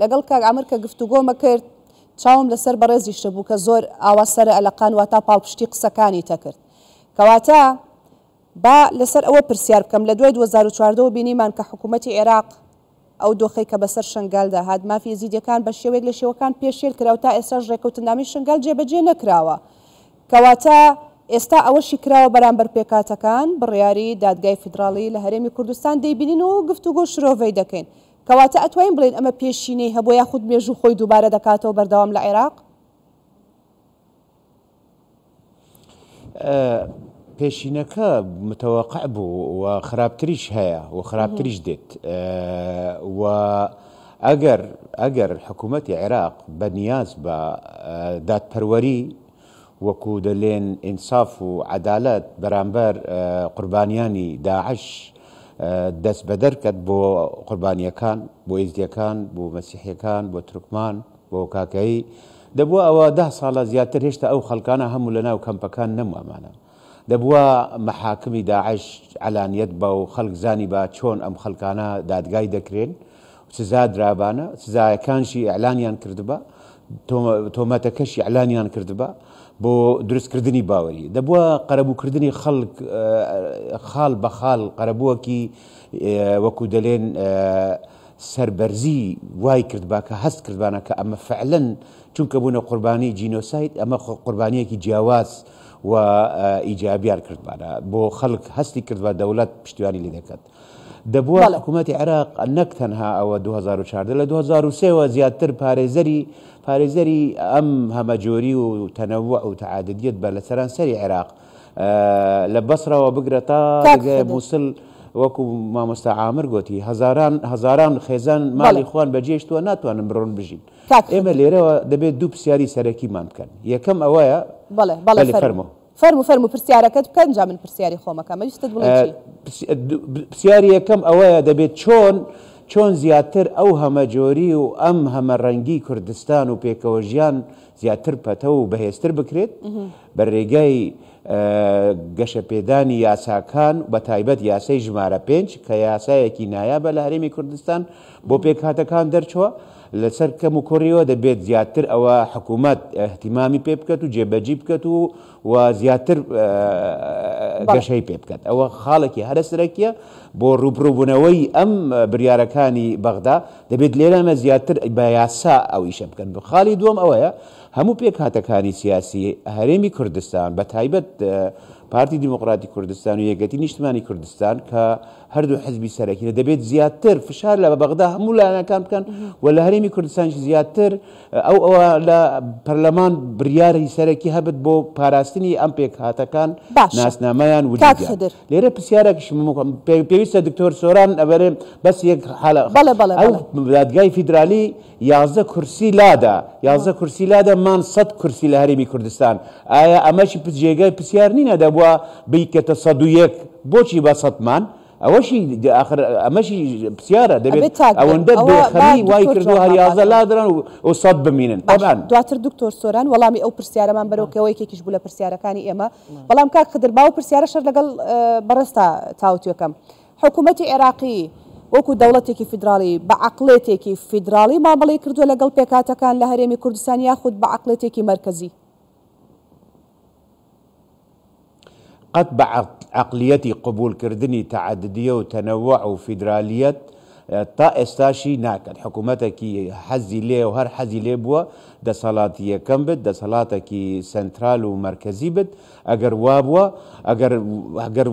لەگەڵ کاک ئامر کە گفتوگۆمە کرد چاوم لەسەر بەڕێزیشتە بوو کە زۆر ئاواسەرە ئەلەقان واتە پاڵپشتی قسەکانی تەکرد کەواتە با لەسەر ئەوە پرسیار بکەم لە دوای 2014 بینیمان کە حکوومەتتی عێراق ئەو دۆخی کە بەسەر شنگالدا هاات مافی زیدەکان بە شێوێک لە شێوەکان پێشێل کراوە تا ئێستاش ڕێکوتنامی شنگال جێبەجێ نەکراوە کەواتە ئێستا ئەوەشی کراوە بەرامبەر پێکاتەکان بڕیاری دادگای فدراڵی لە هەرێمی کوردستان دەیبینین و گفتوگۆ شرۆڤی دەکەین کەواتە ئەتوانین بڵین ئەمە پێشینەی هەبوو یاخود مێژ و خۆی دووبارە دەکاتەوە بەردەوام لە عێراق پێشینەکە متەوەقع بوو و خراپتریش هەیە و خراپتریش دێت و ئەگەر ئەگەر حکوومەتی عێراق بەنیاز بە دادپەروەری وەکو دەلێن ئینساف و عدالت بەرامبەر قوربانیانی داعش دەست بەدەرکەت بۆ قوربانیەکان بۆ ئیزدیەکان بۆ مەسیحیەکان بۆ ترکمان بۆ کاکایی دەبوو ئەوە ده ساڵە زیاتر هێشتا ئەو خەلکانە هەموو لە ناو کەمپەکان نەمووەمانە دەبووە مەحاکمی داعش علانیت بە و خەڵک زانی بە چۆن ئەم خەلکانە دادگای دەکرێن سزا درابانە سزایەکانشی ئەلانیان کردبە تۆمەتەکەشی ئەلانیان کردبە بۆ دروستکردنی باوەری دەبووە قەرەبووکردنی خەڵک خاڵ بە خاڵ قەرەبووەکی وەکو دەلێن سربەرزی وای کردبا کە هەست کردبانە کە ئەمە فعلەن چونکە بوونە قوربانی جینۆسایت ئەمە قوربانیەکی جیاواز و ئیجابیار کردمانە بۆ خەڵک هەستی کرد بە دەوڵەت پشتیوانی لی دەکات. دەبووە حکوومەتتی عێراق نەک تەنها ئەوە 2014 لە 2023ەوە زیاتر پارێزەری پارێزەری ئەم هەمەجۆری و تەنەوە و تعاددیت بە لە تا مووسل. وەکو مامۆستا عامر گوتی هزاران هزاران خێزان ماڵی خوان بەجێشتوە ناتوانن بڕۆن بژین ئێمە لێرەوە دەبێت دوو پرسیاری سەرەکیمان بکەن یەکەم ئەوەیە بەڵێ فەرمەوە فەرم و فەرم و پرسیارەکەت بکەن جا من پرسیاری خۆمەکەمە ویستت پرسیاری یەکەم ئەوەیە دەبێت چۆن چۆن زیاتر ئەو هەمەجۆری و ئەم هەمەڕەنگی کوردستان و پێکەوە ژیان زیاتر پەتە و بەهێزتر بکرێت بە ڕێگای گەشە پێدانی یاساکان بە تایبەت یاسەی ژمارە پێنج کە یاسایەکی نایابە لە هەرێمی کوردستان بۆ پێکهاتەکان دەرچووە لەسەر کەم و کوڕیەوە دەبێت زیاتر ئەوە حکوومەت احتیمامی پێ بکەت و جێبەجی بکەت و و زیاتر گەشەی پێ بکات ئەوە خاڵێکی هەرسرەکیە بۆ ڕوپڕوبوونەوەی ئەم بریارەکانی بەغدا دەبێت لێرەمە زیاتر بە یاسا ئەو ئیشە بکەن خاڵی دوم ئەوەیە هەموو پێک هاتەکانی سیاسی هەرێمی کوردستان بە تایبەت پارتی دیموکراتی کوردستان و یەکەتی نیشتمانی کوردستان کە هەردوو حزبی سەرەکیرە دەبێت زیاتر فشار لە بەغدا هەموو لایەنەکان بکەن و لە هەرێمی کوردستانش زیاتر ئەو ئەوە لە پەرلەمان بریاری سەرەکی هەبت بۆ پاراستنی ئەم پێکهاتەکان ناسنامەیان و لێرە پرسیارێکش پێویستە دکتۆر سۆران ئەبەرێ بەس یەک دادگای فیدرالی یازدە کورسی لادا یازدە کورسی لادە مان سەد کورسی لە هەرێمی کوردستان ئایا ئەمەشی جێگای پرسیار نینە دەبوو بووە بیکەتە سە یەک بۆچی بە سەمان ئەوەشی ئەمەشی پرسیارە دەبێت ئەوەندە بێخەمی وای کردو هەریازە لادرن و سەد بمینن دواتر دکتۆر سۆران وەڵامی ئەو پرسیارەمان بەرەوەکەەوەی کێکیش بوو لە پرسیارەکانی ئێمە بەڵام کاک خدر باو پرسیارە شەر لەگەڵ بەڕستا تاوتێکم حکوومەتتی عێراقی وەکو دەوڵەتێکی فیدراالی بە عقلێتێکی فیدراالی مامەڵی کردو لەگەڵ پێکاتەکان لە هەرێمی کوردستان یاخود بە عقلێتێکی مرکزی قد عقليتي قبول كردني تعددية وتنوع وفيدرالية آه، تا استاشي ناكد حكومتك حزي ليه وهر حزي ليه بوا دا صلاتي كم بد دا صلاتك سنترال ومركزي بد اگر وابوا اگر اگر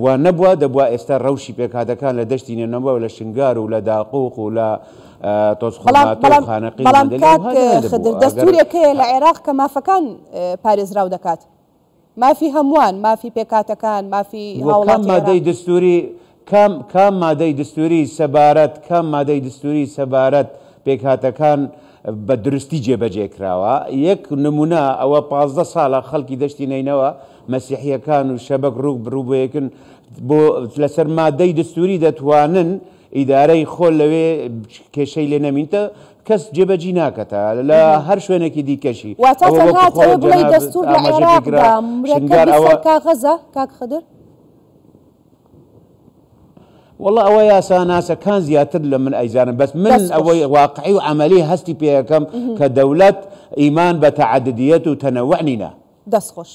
دا بوا استا روشي بك هذا كان لدشتي نبوا ولا شنقار ولا داقوق ولا آه تسخونات وخانقين بلام كات خدر دستوريا كي العراق كما فكان باريز آه، راو دكات مافی هەمووان مافی پێکاتەکان مافی هاوڵات مادەی دستوری کام مادەی دستوری سەبارەت کام مادەی دستوری سەبارەت پێکهاتەکان بە درستی جێبەجێکراوە یەک نمونە ئەوە پازدە ساڵە خەڵکی دەشتی نینەوە مەسیحیەکان و شەبک ڕوو بروبەیەکن بۆ لەسەر مادەی دستوری دەتوانن ئیدارەی خۆل لەوێ کێشەی لێ نەمینتە کەس جێبەجی ناکەتە لە هەر شوێنێکی دیکەشی واتەڵی دەستور لە عێراقگار کاغەزە کاک خدر والله ئەوە یاسا ناسەکان زیاتر لە من ئەیزانم بەس من ئەوەی واقعی و عملی هەستی پێەکەم کە دەوڵەت ئیمان بە تەعاددیەت و تەنەوەنینە دەستخۆش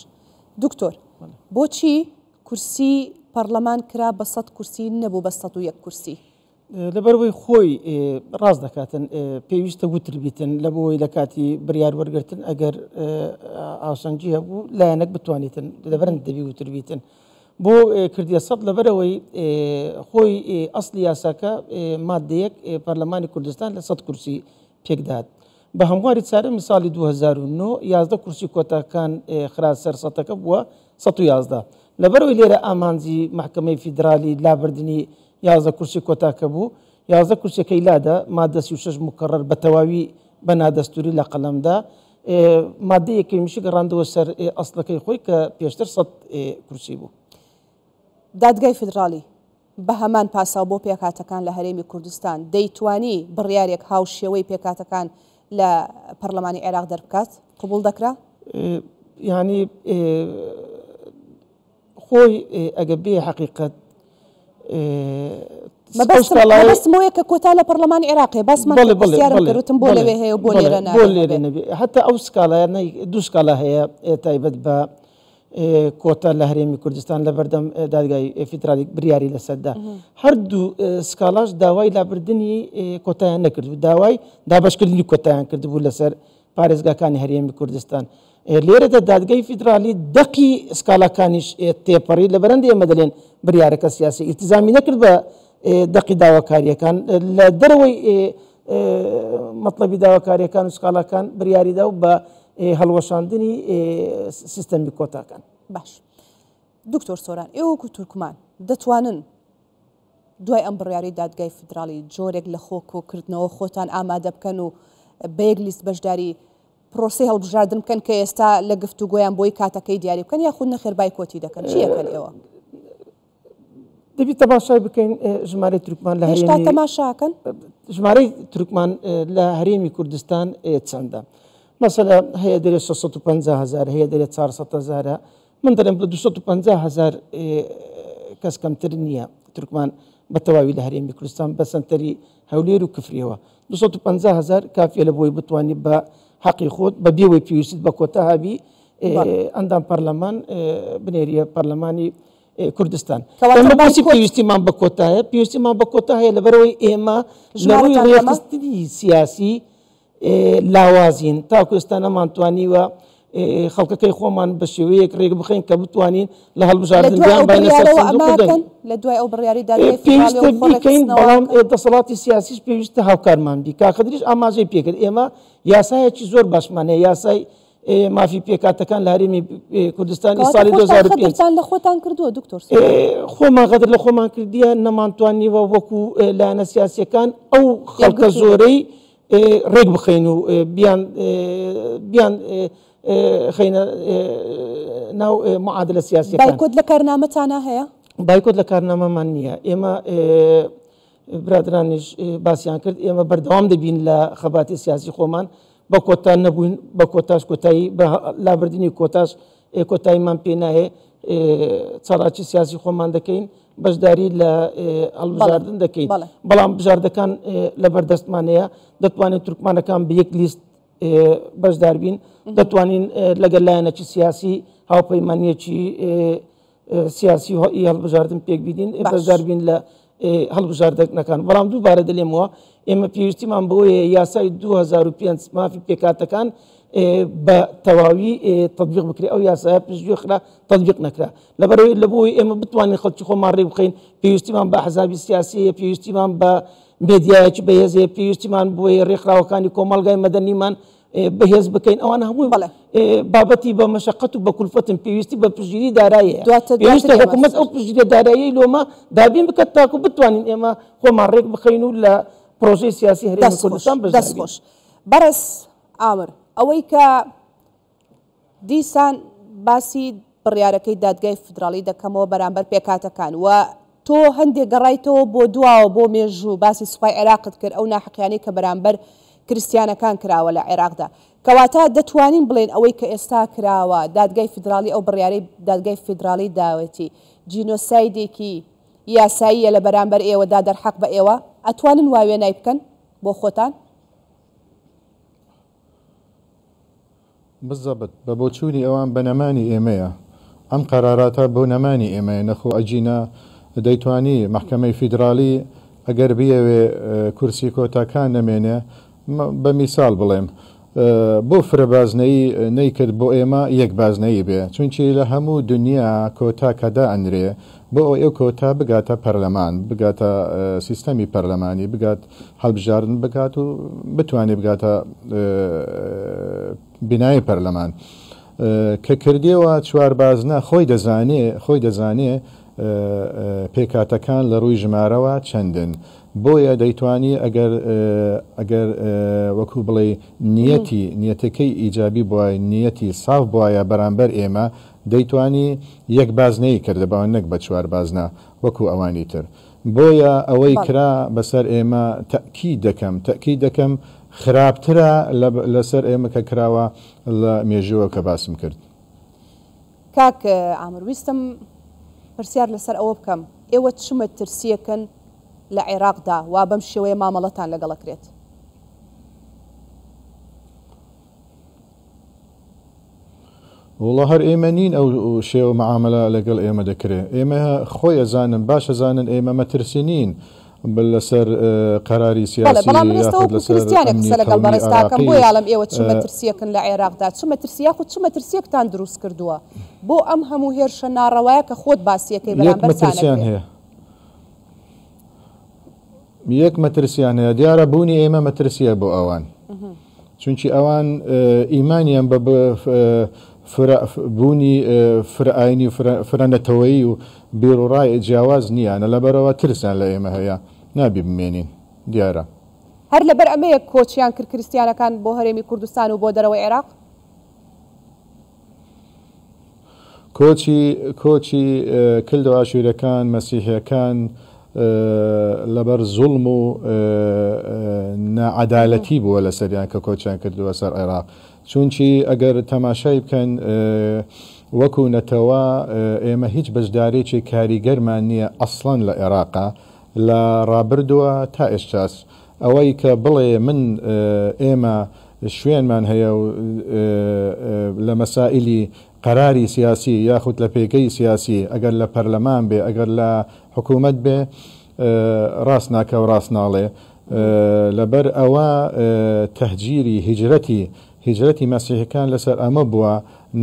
دکتۆر بۆچی کورسی پەرلەمان کرا بە سەد کورسی نەبوو بە سە و یەک کورسی لەبەرەوەی خۆی ڕاست دەکاتن پێویستە وتر بیتن لە بۆی لە کاتی بریار وەرگتن ئەگەر ئاسەنجی هەبوو لایەنەک بتوانیتن لەبەرن دەبی وتر بیتن بۆ کردیە سەد لەبەرەوەی خۆی ئەسلی یاساکە مادەیەک پەرلەمانی کوردستان لە سەد کورسی پێکداد بە هەمواری چارە میساڵی 2009 یازدە کورسی کۆتاکان خراس سەرسەتەکە بووە 111 لەبەرەوەی لێرە ئامانجی محکمەی فیدرالی لابردننی یازە کورسی کۆتاکە بوو یازە کورسەکەی لادا مادەسی و شش مکەڕەر بە تەواوی بە نادەستوری لە قەلمدا مادەیەکی میشی گەڕاندەوە سەر ئەسلەکەی خۆی کە پێشتر سە کورسی بوو دادگای فدرالی بە هەمان پاسا بۆ پێکاتەکان لە هەرێمی کوردستان دەیتوانی بڕیارێک هاوشێوەی پێکاتەکان لە پەرلەمانی عێراق دەربکات قوبول دەکرا ینی خۆی ئەگە بێ حقیقت مۆیە کە کۆتا لە پەرلەمان عێراقی باسمانوتم بۆ لەوێ هەیە بۆ لێرەێ حتا ئەو سکالایە دوو سکالا هەیە تایبەت بە کۆتا لە هەرێمی کوردستان لە بەردەم دادگای فیترالی بریاری لەسەردا هەردوو سکالاش داوای لابردننی کۆتایان نەکرد و داوای دابشکردنی کۆتایان کردبوو لەسەر پارێزگاکانی هەرێمی کوردستان. لێرەدا دادگەی فیدرالی دەقی سکالەکانیش تێپەڕی لە بەرەند ئێمە دەلێن بریارەکە سیاسی ئیتزامی نەکرد بە دەقی داواکاریەکان لە دەرەوەی مطلبی داواکاریەکان و سکالەکان بریاریدا و بە هەڵوەشاندنی سیستەمی کۆتاکان باش دکتۆر سۆران ئێوە کو تورکمان دەتوانن دوای ئەم بڕیاری دادگای فدرالی جۆرێک لە خۆ کۆکردنەوە خۆتان ئامادە بکەن و بەیەک لیست بەشداری پرۆسی هەڵبژاردن بکەن کە ئێستا لە گفتوگویان بۆی کاتەکەی دیاری بکەن یا خود نەخێربای کۆتی دەکەن چیەکەن ئێوە دەبی تماشا بکەین ژمارە ترکمان لە هێشتا تەماشاکەن ژمارەی ترکمان لە هەرێمی کوردستان چەندە مەسەلا هەیە دەرێ 650 هزار هەیە دەرێ 400 هزار من دەڵێم بە 250 هزار کەس کەمتر نییە ترکمان بەتەواوی لە هەرێمی کوردستان بە سنتەری هەولێر 250 هزار کافیە لە بۆی با حقی خود بە بێوەی پێویست بە کۆتە هاوی ئەندام پەرلەمان بنێریە پەرلەمانی کوردستان باسی پێویستیمان بە کۆتایە پێویستیمان بە کۆتا هەیە لەبەرەوەی ئێمە ژناوی ڕێخستنی سیاسی لاوازین تا کوردستانە مانتوانیوە خەڵکەکەی خۆمان بە شێوەیەک ڕێک بخین کە بتوانین لە هەڵبژاردنیان لە دوای ئەو بڕیاریداکەین بەڵام دەسەڵاتی سیاسیش پێویستە هاوکارمان بی کاخدریش ئاماژەی پێکرد ئێمە یاسایەکی زۆر باشمانەیە یاسای مافی پێکاتەکان لە هەرمی کوردستانی ساڵی 2005 لە خۆتان کردووە دکتۆر خۆمان غەدر لە خۆمان کردیە نەمانتوانیوە وەکو لاەنە سیاسەکان ئەو خەڵکە زۆرەی ڕێک بخین و بیان خینە ناو معادلە سیاسی بایکۆت لە کارنامەتانە هەیە بایکۆت لە کارنامەمان نییە ئێمە برادرانیش باسییان کرد ئێمە بەردەوام دەبین لە خەباتی سیاسی خۆمان بە کۆتا نەبووین بە کۆتاش کۆتایی لابردننی کۆتاش کۆتاییمان پێناهێ چاڕاکی سیاسی خۆمان دەکەین بەشداری لە هەڵبژاردن دەکەین بەڵام بژاردەکان لە بەردەستمانەیە دەتوانێت تورکمانەکان بە یەک لیست بەشدار بین دەتوانین لەگەر لایەنەکی سیاسی هاوپەیمانەکی سیاسی هۆی هەڵبژاردن پێک بیدین بەشدار بین لە هەڵبژاردەکانەکان بەڵام دووبارە دەلێمەوە ئێمە پێویستیمان بۆیە یاسای 2005 مافی پێکاتەکان بە تەواوی تطبیق بکرێت ئەو یاسای پێشخرا تطبیق نکرا لەبەرەوەی لە بۆی ئێمە بتوانین خەڵکی خۆمان ڕێ بخین پێویستیمان بە حزابی سیاسیە پێویستیمان بە مدیایکی بەهێزەیە پێویستیمان بۆیە ڕێکخراوەکانی کۆمەلگای مەدەنیمان بەهێز بکەین ئەوانە هەمووی بڵێ بابەتی بە مەشقەت و بە کولفەتن پێویستی بە پژگیری دارایە پێویستە حکوومەت ئەو پژگیری دارایی لۆمە دابین بکەت تاکو بتوانین ئێمە خۆمان ڕێک بخەین و لە پرۆژەی سیاسی هەر کوردستان دەستخۆش بەرز ئامر ئەوەی کە دیسان باسی بڕیارەکەی دادگای فدراڵی دەکەمەوە بەرامبەر پێکاتەکان و تۆ هەندێک گەڕایتەوە بۆ دواوە بۆ مێژوو باسی سوپای عێراقت کرد ئەو ناحقیانی کە بەرامبەر کرسیانەکان کراوە لە عێراقدا کەواتە دەتوانین بڵێن ئەوەی کە ئێستا کراوە دادگای فدرالی ئەو بڕیاری دادگای فدرالی داوەتی جینۆسایدێکی یاساییە لە بەرامبەر ئێوەدا دەرحەق بە ئێوە ئەتوانن واوێنای بکەن بۆ خۆتان بزەبت بە بۆچووری ئەوان بە نەمانی ئێمەیە ئەم قەراراتە بۆ نەمانی ئێمەیە نەخۆ ئەجینە دەیتوانی محکمەی فیدراالی ئەگەر بیاوێ کورسی کۆتاکان نەمێنێ بە میسال بڵێم بۆ فرەبازنەی نەیکرد بۆ ئێمە یەک بازنەی بێ چونچی لە هەموو دنیا کۆتاکەدا ئەنرێ بۆ ئەو کۆتا بگاتە پەرلەمان بگاتە سیستەمی پەرلەمانی بگات هەڵبژارن بکات و بتوانێت بگاتە بینایی پەرلەمان کە کردیەوە چوار بازنە خۆی دەزانێ خۆی دەزانێ پێکاتەکان لە ڕووی ژمارەوە چەندن. بۆیە دەیتوانی ئەگەر ئەگەر وەکو بڵێ نیەتی نیەتەکەی ئیجابی بواە نیەتی ساف بواە بەرامبەر ئێمە دەیتوانی یەک بازنەی کردەباوە نەک بە چوار بازنا وەکو ئەوانی تر بۆیە ئەوەی کرا بەسەر ئێمە تەکی دەکەم تەکی دەکەم خراپترە لەسەر ئێمە کە کراوە لە مێژووە کە باسم کرد کاک ئامرویستم پرسیار لەسەر ئەوە بکەم ئێوە چمە ترسیەکەن لە عێراقدا وا بەم شێوەیە مامەڵەتان لەگەڵەکرێت وڵە هەر ئێمە نین ئەو شێوە معاملە لەگەڵ ئێمە دەکرێت ئێمە خۆی ئەزانن باش ئەزانن ئێمە مەترسی نین. لەسەر قەراری سیاسی لەگەڵڵم ئێوە چمەترسیەکن لە عێراقدا چمەترسیە خو چمەترسیەکتان دروست کردووە بۆ ئەم هەموو هێرشە ناڕەوایە کە خۆت باسیەکەی بەرامبەرسیان هەیە یەک مەترسیان هەیە دیارە بوونی ئێمە مەترسیە بۆ ئەوان چونکی ئەوان ئیمانیان بە بوونی فرعینی فرەنەتەوەی و بیرڕای جیاواز نییانە لەبەرەوە ترسان لە ئێمە هەیە نابی بمێنین دیارە هەر لەبەر ئەمەیە کۆچیان کردکرستیانەکان بۆ هەرێمی کوردستان و بۆ دەرەوە عێراق کۆچی کۆچی کلدەوە شوورەکان مەسیحەکان و لەبەر زوڵم و نعادالەتی بووە لە سەریان کە کۆچیان کردووە سەر عێراق چونچی ئەگەر تەماشای بکەن وەکو نەتەوە ئێمە هیچ بەشدارێکی کاریگەرمان نییە ئەسڵان لە عێراقا لە ڕابردووە تا ئێشتاس ئەوەی کە بڵێ من ئێمە شوێنمان هەیە و لە مەسائللی قەراری سیاسی یاخود لە پێکەی سیاسی ئەگەر لە پەرلەمان بێ ئەگەر لە حکوومەت بێ ڕاست ناکە و ڕاست ناڵێ لەبەر ئەوە تەهجیری هجرەتی هجرەتی مەسیحەکان لەسەر ئەمە بووە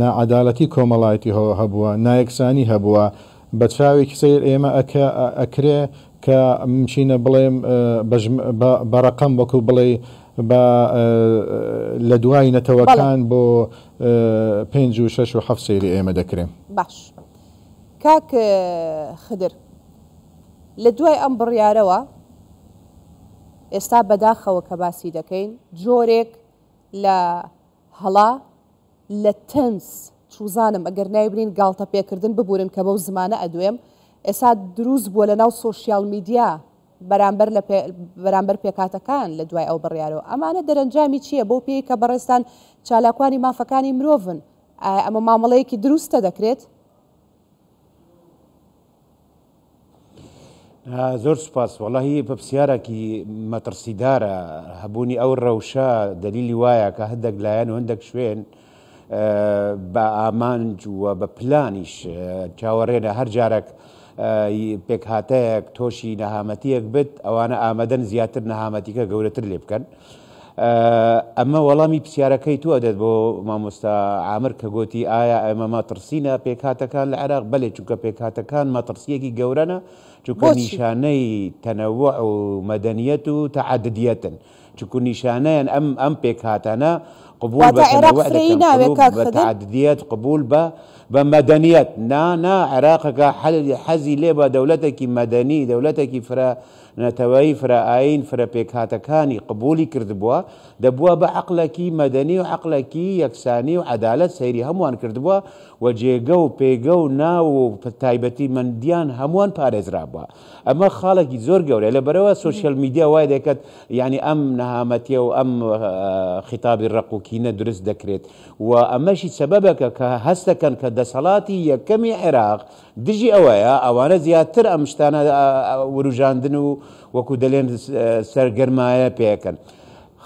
نعادالەتی کۆمەڵایەتی هەبووە نایەکسانی هەبووە بە چاوێکی سیر ئێمە ئەکرێ کە مچینە بڵێم بەڕقم وەکو بڵێ بە لە دوای نەتەوەکان بۆ پێنج و شش و حەف سێری ئێمە دەکرێن باش کاک خدر لە دوای ئەم بڕیارەوە ئێستا بەداخەوە کە باسی دەکەین جۆرێک لە هەڵا لە تەنس چوزانم ئەگەر نایبرین گاڵتە پێکردن ببورن کە بەو زمانە ئەدوێم ئێستا دروست بووە لە ناو سوۆسیال میدیا بەرامبەر لە بەرامبەر پێکاتەکان لە دوای ئەو بڕیارەوە ئەمانە دەرەنجامی چییە بۆ پێی کە بەڕێستان چالاکوانی مافەکانی مرۆڤن ئەمە مامەڵەیەکی دروستە دەکرێت زۆر سوپاس وڵی بە پرسیارێکی مەترسیدارە هەبوونی ئەو ڕەوشە دلیلی وایە کە هەندێک لایەن و هەندێک شوێن بە ئامانجووە بە پلانیش چاوەڕێنە هەر جارێک پێکهاتەیەک تۆشی نەهامەتیەک بت ئەوانە ئامادەن زیاتر نەهامەتیکە گەورەتر لێ بکەن. ئەمە وەڵامی پرسیارەکەی تو ئەدەێت بۆ مامۆستا عامر کە گوتی ئایا ئەمە ماترسینە پێکاتەکان لە عێراق بەلێ چونکە پێکاتەکان ماترسیەکی گەورەنە چونکە نیشانەی تەنەوە و مەدەنیەت و تەعاددیەتن چکو نیشانەیەن ئەم ئەم پێکاتانە قبول بە تعاددیەت قبول بە و مدنیت نه نه عراق که حل حزی لی با دولتکی مدنی دولتکی فرا نەتەوەی فرائین فرەپێکهاتەکانی قبولی کردبووە دەبووە بە عقلەکی مەدەنی و عقلەکی یەکسانی و عدالت سەیری هەمووان کردبووە و جێگە و پێگە و ناو و تایبەتی مندیان هەمووان پارێزرابووە ئەمە خاڵێکی زۆر گەورە لە بەرەوە سوسیال میدیا وای دەکەت ینی ئەم نەهامەتیە و ئەم خیتابی ڕقوکینە درست دەکرێت و ئەمەشی سەبەبەکە کە هەستەکەن کە دەسەڵاتی یەکەمی عێراق دژی ئەوەیە ئەوانە زیاتر ئەم شتانە وروژاندن و وەکو دەلێن سەرگەرمایە پێکەن.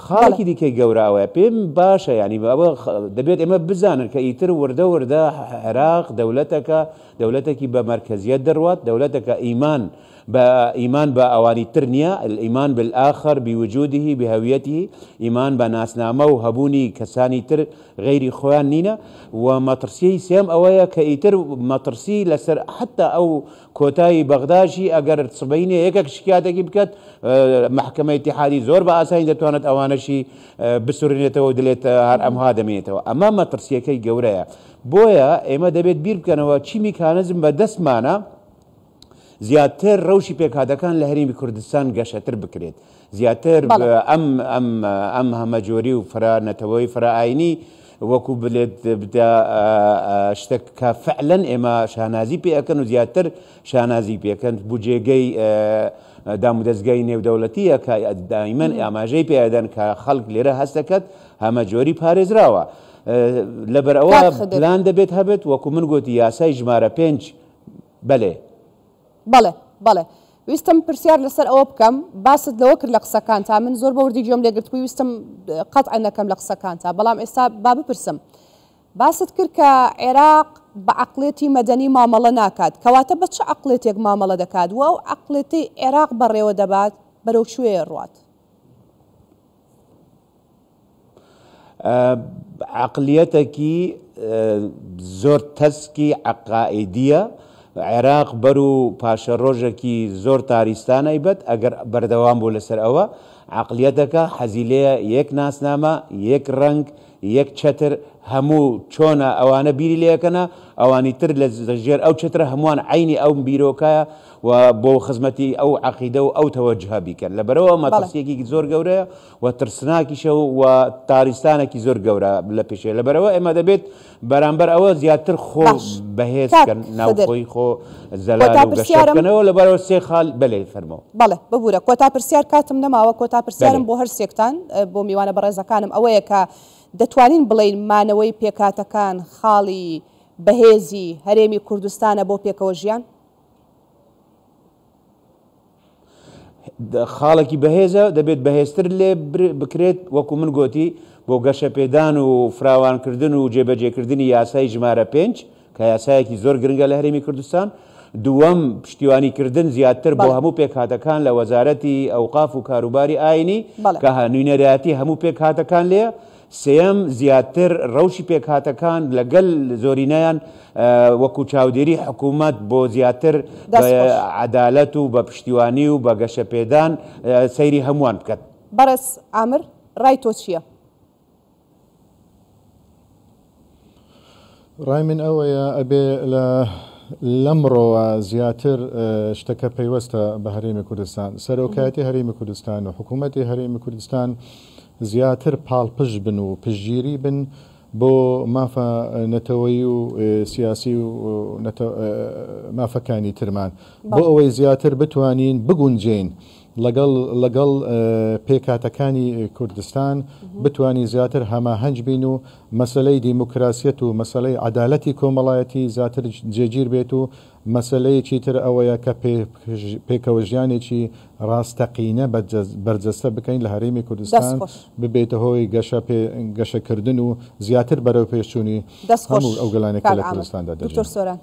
خاڵکی دیکەی گەوراوەیە پێم باشە ینی ئەوە دەبێت ئێمە بزانن کە ئیتر وردە وردە عێراق دەولەتەکە دەولەتێکی بە مرکزیە دەڕوات دەولەتەکە ئیمان. بإيمان بأواني ترنيا الإيمان بالآخر بوجوده بهويته إيمان بناسنامة وهبوني كساني تر غيري خوان نينا ومطرسي سيام أويا كإيتر مطرسي لسر حتى أو كوتاي بغداشي أقر صبيني يكك شكياتك بكت آه، محكمة اتحادي زور بأساين دتوانت أوانشي هار دلێت هەر تو دەمێتەوە ئەما مەترسیەکەی گەورەیە بۆیە ئێمە دەبێت بیر بکەنەوە وشي ميكانزم بدس مانا زیاتر ڕەوشی پێکهاتەکان لە هەرمی کوردستان گەشەتر بکرێت زیاتر ئەم ئەم ئەم هەمەجۆری و فرا نەتەوەی فرائینی وەکو بلێت بدا شتێک کە فعلەن ئێمە شانازی پێەکەن و زیاتر شانازی پێکەن بوو جێگەی دامودەستگای نێودەوڵەتیە کە دایمەن ئاماژەی پێدەن کە خەڵک لێرە هەستەکەت هەمە جۆری پارێزراوە لەبەرەوە پلان دەبێت هەبێت وەکو من گوتی یاسای ژمارە پێنج بەلێ بەڵێ بەڵێ ویستم پرسیار لەسەر ئەوە بکەم باست لەوە کرد لە قسەکان تا من زۆر بەوردی جۆم لێگرتبووی ویستم قەت ئەەکەم لە قسەکان تا بەڵام ئێستا با بپرسم باست کرد کە عێراق بە عقلێتی مەدەنی مامەڵە ناکات کەواتە بە چه عقلێتێک مامەڵە دەکات و ئەو عقلێتی عێراق بەڕێوە دەبات بەرەو شوێ ڕات عقلەتێکی زۆر تەسکی عقائیدە عێراق بەر و پاشە ڕۆژێکی زۆر تاریستانەی بەت ئەگەر بەردەوام بوو لەسەر ئەوە عقلیەتەکە حەزیلەیە یەک ناسنامە یەک ڕنگ یەک چتر هەموو چۆنە ئەوانە بیری لەکەنە ئەوانی تر لە ژێر ئەو چترە هەمووان عینی ئەو بیرۆکایە و بۆ خزمەتی ئەو عقیدە و ئەو تەوەجها بیکەن لە بەرەوە مەتەسیەکی زۆر گەورەیە و ترسناکیشە و تاریستانێکی زۆر گەورە لە پێشێ لە بەرەوە ئێمە دەبێت بەرامبەر ئەوە زیاتر خۆ بەهێزکەن ناوخۆی خۆ زەلەوە لە بەرەوە سێ خال بەلێ فەرمەوە بەڵێ ببوورە کۆتا پرسیار کاتم نەماوە کۆتا پرسیارم بۆ هەر سێکتان بۆ میوانە بەڕێزەکانم ئەوەیە کە دەتوانین بڵین مانەوەی پێکاتەکان خاڵی بەهێزی هەرێمی کوردستانە بۆ پێکەوە ژیان خاڵێکی بەهێزە دەبێت بەهێزتر لێ بکرێت وەکو من گوتی بۆ گەشە پێدان و فراوانکردن و جێبەجێکردنی یاسای ژمارە پێنج کە یاسایەکی زۆر گرنگە لە هەرێمی کوردستان دووەم پشتیوانیکردن زیاتر بۆ هەموو پێکهاتەکان لە وەزارەتی ئەوقاف و کاروباری ئاینی کە هەنوینەرەتی هەموو پێکهاتەکان لێ سم زیاتر ڕەوشی پێکهاتەکان لەگەل زۆرینەیان وەکو چاودێری حکوومەت بۆ زیاتر عدالەت و بە پشتیوانی و بە گەشەپێدان سەیری هەمووان بکەن بەرەس ئامر ڕای تۆ چییە؟ ڕای من ئەوەیە ئەبێ لە لەمڕۆوە زیاتر شتەکە پەیوەستە بە هەرێمی کوردستان سەرۆکایەتی هەرێمی کوردستان و حکوومەتی هەرێمی کوردستان و زیاتر پاڵپژ بن و پژگیری بن بۆ مافە نەتەوەی و سیاسی و مافەکانی ترمان بۆ ئەوەی زیاتر بتوانین بگونجین. لەگەڵ لەگەڵ پێکاتەکانی کوردستان بتانی زیاتر هەماهنج بین و مەسلەی دیموکراسیەت و مەسلەی عدالەتی کۆمەڵایەتی زیاتر جێگیر بێت و مەسلەیەکی تر ئەوەیە کە پێکەوە ژیانێکی ڕاستەقینە بەرجەستە بکەین لە هەرێمی کوردستان ببێتە هۆی گەشەکردن و زیاتر بەرەو پێشچوونی هەموو ئەو گەلانێک لە کوردستاندا دەستۆرە.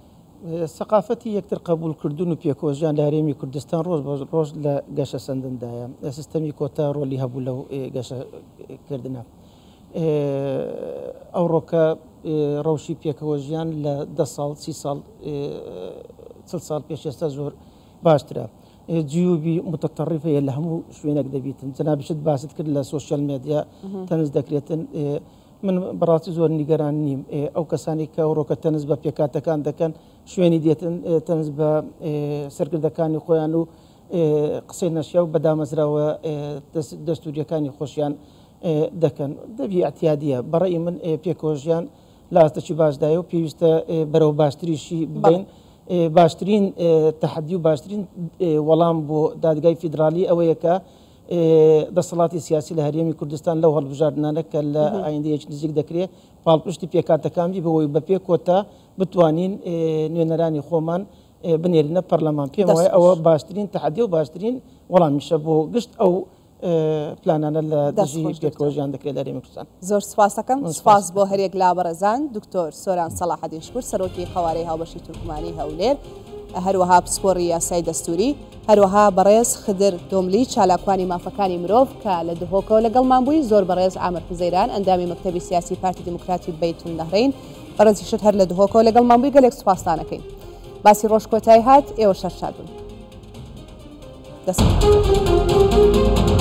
سەقافەتی یەکتر قبولکردن و پێکۆژیان لە هەرێمی کوردستان ڕۆژ بە ڕۆژ لە گەشە سندندایە سیستەمی کۆتا ڕۆلی هەبوو لەو گەشەکردە. ئەوڕۆکە ڕەوشی پێکەوە ژیان لە ده ساڵ سی ساڵ سال پێش ئێستا زۆر باشترە جیوبی متتەڕیفەیە لە هەموو شوێنێک دەبیتن جنابشت باست کرد لە سوسیال مدیا تەنز دەکرێتن من بەڕاستی زۆر نیگەران نیم ئەو کەسانی کە ڕۆکە تەنز بە پێکاتەکان دەکەن شوێنی دێتن تەنز بە سەرکردەکانی خۆیان و قسەی نەشیا و بەدامەزراوە دەستوریەکانی خۆشیان دەکەن دەبی ئەتیادیە بەڕێی من پێکۆژیان لاستەکی باشدای و پێویستە بەرەو باشتریشی بڵین. باشترین تحدی و باشترین وەڵام بۆ دادگای فیدرالی ئەوەیە کە دەسەڵاتی سیاسی لە هەرێمی کوردستان لەو هەڵبژاردنانەکە لە ئایندەیەک نزیک دەکرێت پاڵپشتی پێکاتەکانی بەوەی بە پێ کۆتا بتوانین نوێنەرانی خۆمان بنێرنە پەرلەمان پێم وایە ئەوە باشترین تحدی و باشترین وەڵامیشە بۆ گشت ئەو پلانانە لە دەژی پێکۆژیان دەکرێت لەرێ کوردستان زۆر سپاسەکەم سپاس بۆ هەرێک لابەرەزان دکتۆر سۆران سەلاحەدیشپور سەرۆکی هەوارەی هاوبەشی تورکمانی هەولێر هەروەها پسپۆری یاسای دەستوری هەروەها بەڕێز خدر دۆملی چالاکوانی مافەکانی مرۆڤ کە لە دهۆکەوە لەگەڵمان بووی زۆر بەڕێز ئامر پزەیران ئەندامی مەکتتەبی سیاسی پارتی دموکراتی بەیتون نەهرین بەڕێزی شت هەر لە دهۆکەوە لەگەڵمان بووی گەلێک سوپاسانەکەین باسی ڕۆژکۆتای هات ئێوە شەرشادون دەست.